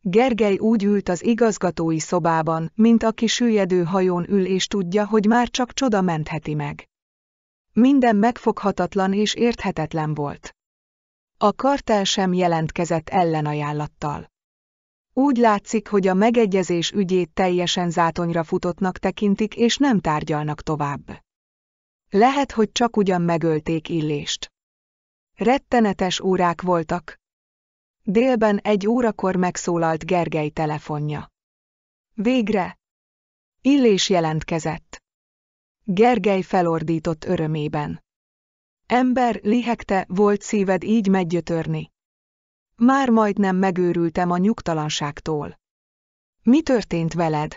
Gergely úgy ült az igazgatói szobában, mint aki süllyedő hajón ül és tudja, hogy már csak csoda mentheti meg. Minden megfoghatatlan és érthetetlen volt. A kartel sem jelentkezett ellenajánlattal. Úgy látszik, hogy a megegyezés ügyét teljesen zátonyra futottnak tekintik és nem tárgyalnak tovább. Lehet, hogy csak ugyan megölték Illést. Rettenetes órák voltak. Délben egy órakor megszólalt Gergely telefonja. Végre! Illés jelentkezett. Gergely felordított örömében. Ember, lihegte, volt szíved így meggyötörni. Már majdnem megőrültem a nyugtalanságtól. Mi történt veled?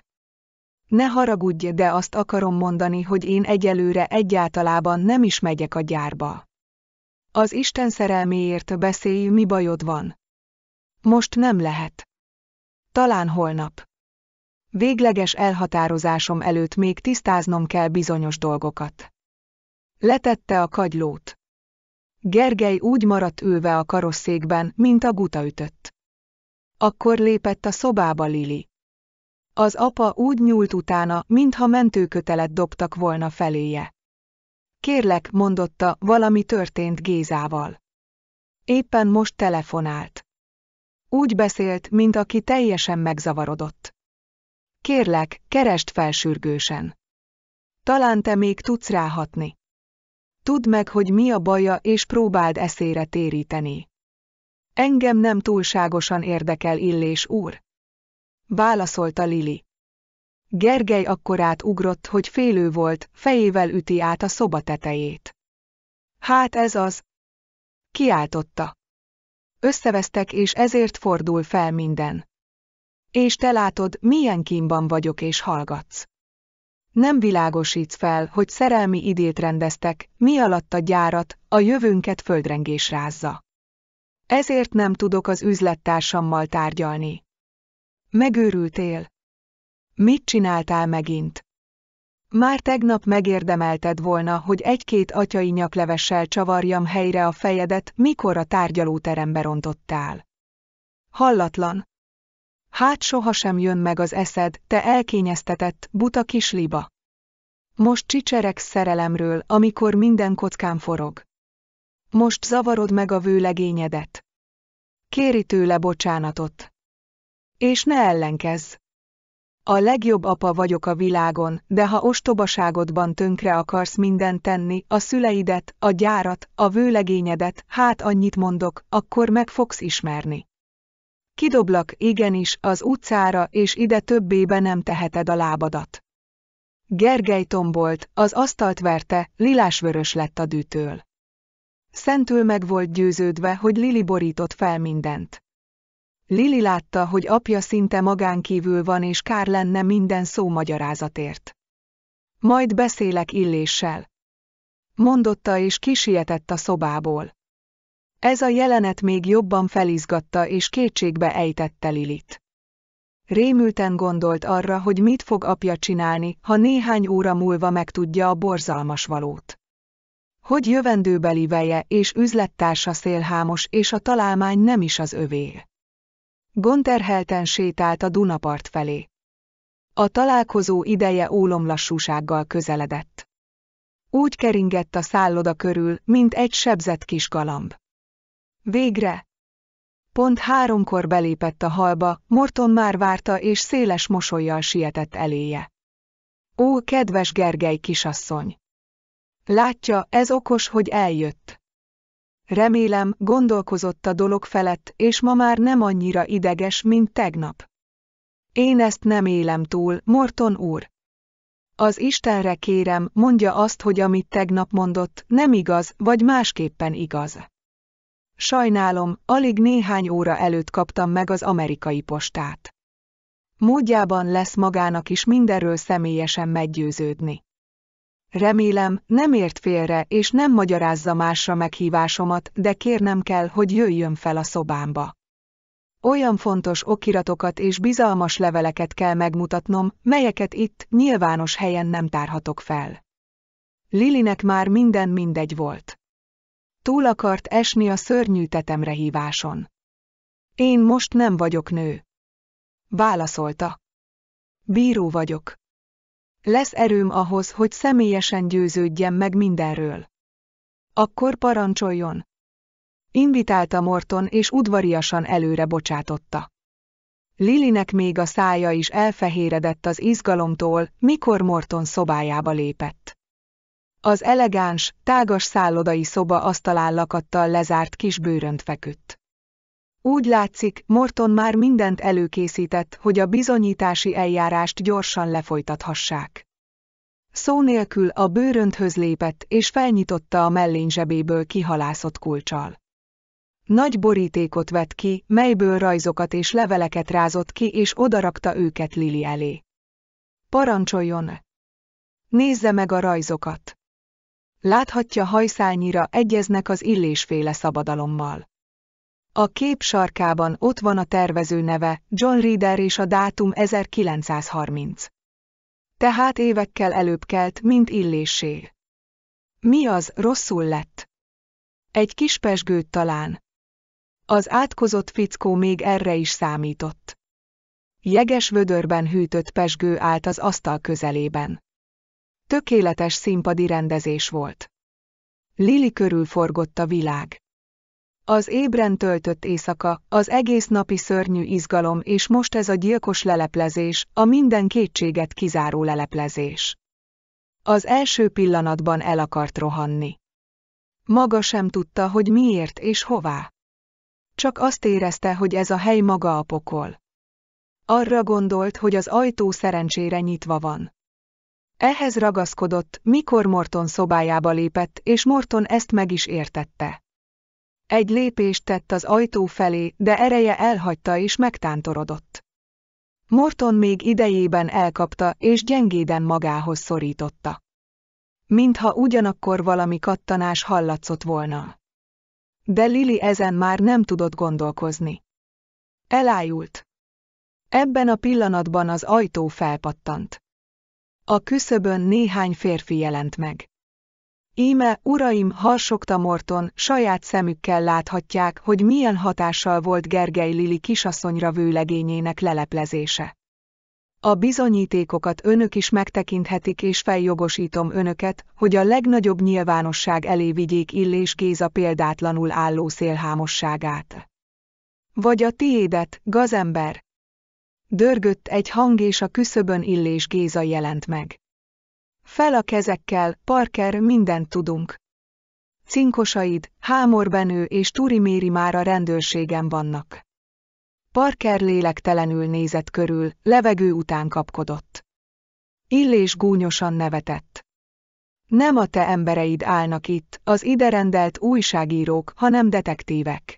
Ne haragudj, de azt akarom mondani, hogy én egyelőre egyáltalában nem is megyek a gyárba. Az Isten szerelméért beszélj, mi bajod van. Most nem lehet. Talán holnap. Végleges elhatározásom előtt még tisztáznom kell bizonyos dolgokat. Letette a kagylót. Gergely úgy maradt ülve a karosszékben, mint a guta ütött. Akkor lépett a szobába Lili. Az apa úgy nyúlt utána, mintha mentőkötelet dobtak volna feléje. Kérlek, mondotta, valami történt Gézával. Éppen most telefonált. Úgy beszélt, mint aki teljesen megzavarodott. Kérlek, kerest fel sürgősen. Talán te még tudsz ráhatni. Tudd meg, hogy mi a baja, és próbáld eszére téríteni. Engem nem túlságosan érdekel Illés úr válaszolta Lili. Gergely akkorát ugrott, hogy félő volt, fejével üti át a szoba tetejét. Hát ez az! Kiáltotta. Összevesztek és ezért fordul fel minden. És te látod, milyen kínban vagyok és hallgatsz. Nem világosítsz fel, hogy szerelmi idélt rendeztek, mi alatt a gyárat, a jövőnket földrengés rázza. Ezért nem tudok az üzlettársammal tárgyalni. Megőrültél? Mit csináltál megint? Már tegnap megérdemelted volna, hogy egy-két atyai nyaklevessel csavarjam helyre a fejedet, mikor a tárgyalóterembe rontottál. Hallatlan. Hát sohasem jön meg az eszed, te elkényeztetett, buta liba. Most csicserek szerelemről, amikor minden kockán forog. Most zavarod meg a vőlegényedet. Kéri tőle bocsánatot. És ne ellenkezz! A legjobb apa vagyok a világon, de ha ostobaságodban tönkre akarsz mindent tenni, a szüleidet, a gyárat, a vőlegényedet, hát annyit mondok, akkor meg fogsz ismerni. Kidoblak, igenis, az utcára, és ide többébe nem teheted a lábadat. Gergely tombolt, az asztalt verte, lilásvörös lett a dűtől. Szentül meg volt győződve, hogy Lili borított fel mindent. Lili látta, hogy apja szinte magánkívül van és kár lenne minden szó magyarázatért. Majd beszélek illéssel. Mondotta és kisietett a szobából. Ez a jelenet még jobban felizgatta és kétségbe ejtette Lilit. Rémülten gondolt arra, hogy mit fog apja csinálni, ha néhány óra múlva megtudja a borzalmas valót. Hogy jövendőbeli veje és üzlettársa szélhámos és a találmány nem is az övé. Gonterhelten sétált a Dunapart felé. A találkozó ideje ólomlassúsággal közeledett. Úgy keringett a szálloda körül, mint egy sebzett kis galamb. Végre! Pont háromkor belépett a halba, Morton már várta és széles mosolyjal sietett eléje. Ó, kedves Gergely kisasszony! Látja, ez okos, hogy eljött. Remélem, gondolkozott a dolog felett, és ma már nem annyira ideges, mint tegnap. Én ezt nem élem túl, Morton úr. Az Istenre kérem, mondja azt, hogy amit tegnap mondott, nem igaz, vagy másképpen igaz. Sajnálom, alig néhány óra előtt kaptam meg az amerikai postát. Módjában lesz magának is mindenről személyesen meggyőződni. Remélem, nem ért félre és nem magyarázza másra meghívásomat, de kérnem kell, hogy jöjjön fel a szobámba. Olyan fontos okiratokat és bizalmas leveleket kell megmutatnom, melyeket itt, nyilvános helyen nem tárhatok fel. Lilinek már minden mindegy volt. Túl akart esni a szörnyű tetemre híváson. Én most nem vagyok nő. Válaszolta. Bíró vagyok. Lesz erőm ahhoz, hogy személyesen győződjem meg mindenről. Akkor parancsoljon. Invitálta Morton, és udvariasan előre bocsátotta. Lilinek még a szája is elfehéredett az izgalomtól, mikor Morton szobájába lépett. Az elegáns, tágas szállodai szoba asztalállakattal lezárt kis bőrönt feküdt. Úgy látszik, Morton már mindent előkészített, hogy a bizonyítási eljárást gyorsan lefolytathassák. Szó nélkül a bőrönthöz lépett és felnyitotta a zsebéből kihalászott kulcsal. Nagy borítékot vett ki, melyből rajzokat és leveleket rázott ki és odarakta őket Lili elé. Parancsoljon! Nézze meg a rajzokat! Láthatja hajszálnyira egyeznek az illésféle szabadalommal. A kép sarkában ott van a tervező neve, John Reader és a dátum 1930. Tehát évekkel előbb kelt, mint illésé. Mi az, rosszul lett? Egy kis pesgőt talán. Az átkozott fickó még erre is számított. Jeges vödörben hűtött pesgő állt az asztal közelében. Tökéletes színpadi rendezés volt. Lili körül forgott a világ. Az ébren töltött éjszaka, az egész napi szörnyű izgalom és most ez a gyilkos leleplezés, a minden kétséget kizáró leleplezés. Az első pillanatban el akart rohanni. Maga sem tudta, hogy miért és hová. Csak azt érezte, hogy ez a hely maga a pokol. Arra gondolt, hogy az ajtó szerencsére nyitva van. Ehhez ragaszkodott, mikor Morton szobájába lépett, és Morton ezt meg is értette. Egy lépést tett az ajtó felé, de ereje elhagyta és megtántorodott. Morton még idejében elkapta és gyengéden magához szorította. Mintha ugyanakkor valami kattanás hallatszott volna. De Lili ezen már nem tudott gondolkozni. Elájult. Ebben a pillanatban az ajtó felpattant. A küszöbön néhány férfi jelent meg. Íme, uraim, harsogta Morton, saját szemükkel láthatják, hogy milyen hatással volt Gergely Lili kisasszonyra vőlegényének leleplezése. A bizonyítékokat önök is megtekinthetik és feljogosítom önöket, hogy a legnagyobb nyilvánosság elé vigyék Illés Géza példátlanul álló szélhámosságát. Vagy a tiédet, gazember? Dörgött egy hang és a küszöbön Illés Géza jelent meg. Fel a kezekkel, Parker, mindent tudunk. Cinkosaid, Hámorbenő és méri már a rendőrségen vannak. Parker lélektelenül nézett körül, levegő után kapkodott. Illés gúnyosan nevetett. Nem a te embereid állnak itt, az ide rendelt újságírók, hanem detektívek.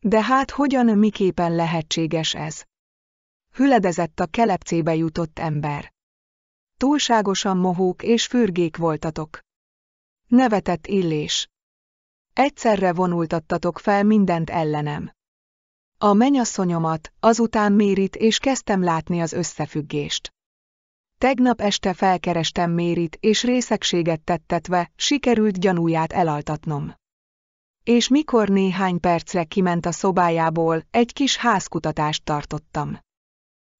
De hát hogyan miképpen lehetséges ez? Hüledezett a kelepcébe jutott ember. Túlságosan mohók és fürgék voltatok. Nevetett illés. Egyszerre vonultattatok fel mindent ellenem. A menyasszonyomat, azután Mérit és kezdtem látni az összefüggést. Tegnap este felkerestem Mérit és részegséget tettetve, sikerült gyanúját elaltatnom. És mikor néhány percre kiment a szobájából, egy kis házkutatást tartottam.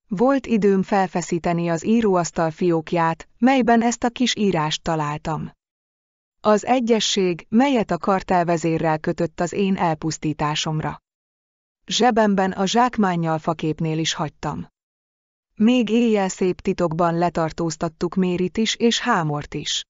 Volt időm felfeszíteni az íróasztal fiókját, melyben ezt a kis írást találtam. Az egyesség, melyet a kartelvezérrel kötött az én elpusztításomra. Zsebemben a zsákmányjal faképnél is hagytam. Még éjjel szép titokban letartóztattuk Mérit is és Hámort is.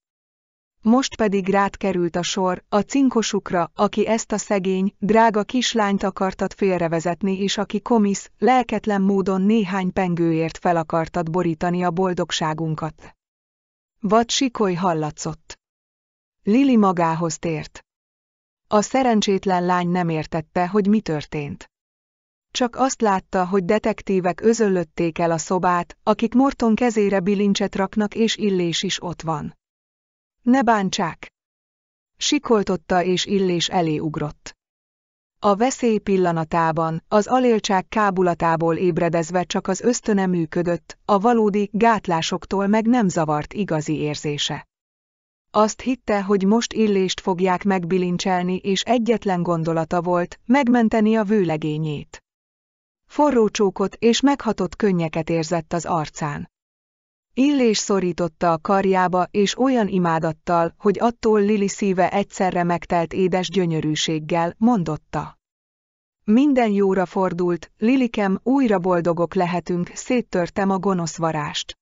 Most pedig rád került a sor, a cinkosukra, aki ezt a szegény, drága kislányt akartad félrevezetni és aki komisz, lelketlen módon néhány pengőért fel akartad borítani a boldogságunkat. Vad sikoly hallatszott. Lili magához tért. A szerencsétlen lány nem értette, hogy mi történt. Csak azt látta, hogy detektívek özöllötték el a szobát, akik Morton kezére bilincset raknak és Illés is ott van. Ne bántsák! Sikoltotta és illés elé ugrott. A veszély pillanatában, az alélcsák kábulatából ébredezve csak az ösztöne működött, a valódi gátlásoktól meg nem zavart igazi érzése. Azt hitte, hogy most illést fogják megbilincselni, és egyetlen gondolata volt, megmenteni a vőlegényét. Forró csókot és meghatott könnyeket érzett az arcán. Illés szorította a karjába, és olyan imádattal, hogy attól Lili szíve egyszerre megtelt édes gyönyörűséggel, mondotta. Minden jóra fordult, Lilikem, újra boldogok lehetünk, széttörtem a gonosz varást.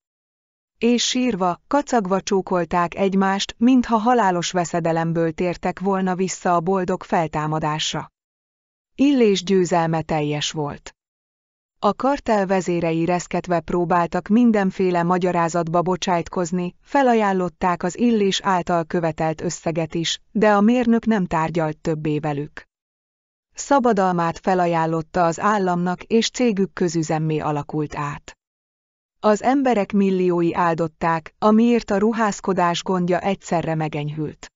És sírva, kacagva csókolták egymást, mintha halálos veszedelemből tértek volna vissza a boldog feltámadásra. Illés győzelme teljes volt. A kartel vezérei reszketve próbáltak mindenféle magyarázatba bocsájtkozni, felajánlották az illés által követelt összeget is, de a mérnök nem tárgyalt többé velük. Szabadalmát felajánlotta az államnak és cégük közüzemmé alakult át. Az emberek milliói áldották, amiért a ruházkodás gondja egyszerre megenyhült.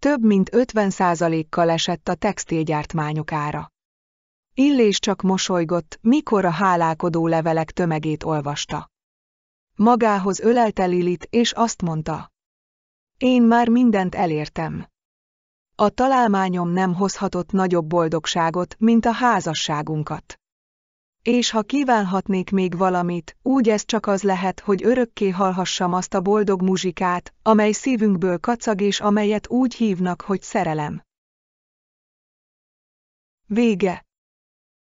Több mint 50%-kal esett a textilgyártmányok ára. Illés csak mosolygott, mikor a hálálkodó levelek tömegét olvasta. Magához ölelte Lilit, és azt mondta. Én már mindent elértem. A találmányom nem hozhatott nagyobb boldogságot, mint a házasságunkat. És ha kívánhatnék még valamit, úgy ez csak az lehet, hogy örökké hallhassam azt a boldog muzsikát, amely szívünkből kacag és amelyet úgy hívnak, hogy szerelem. Vége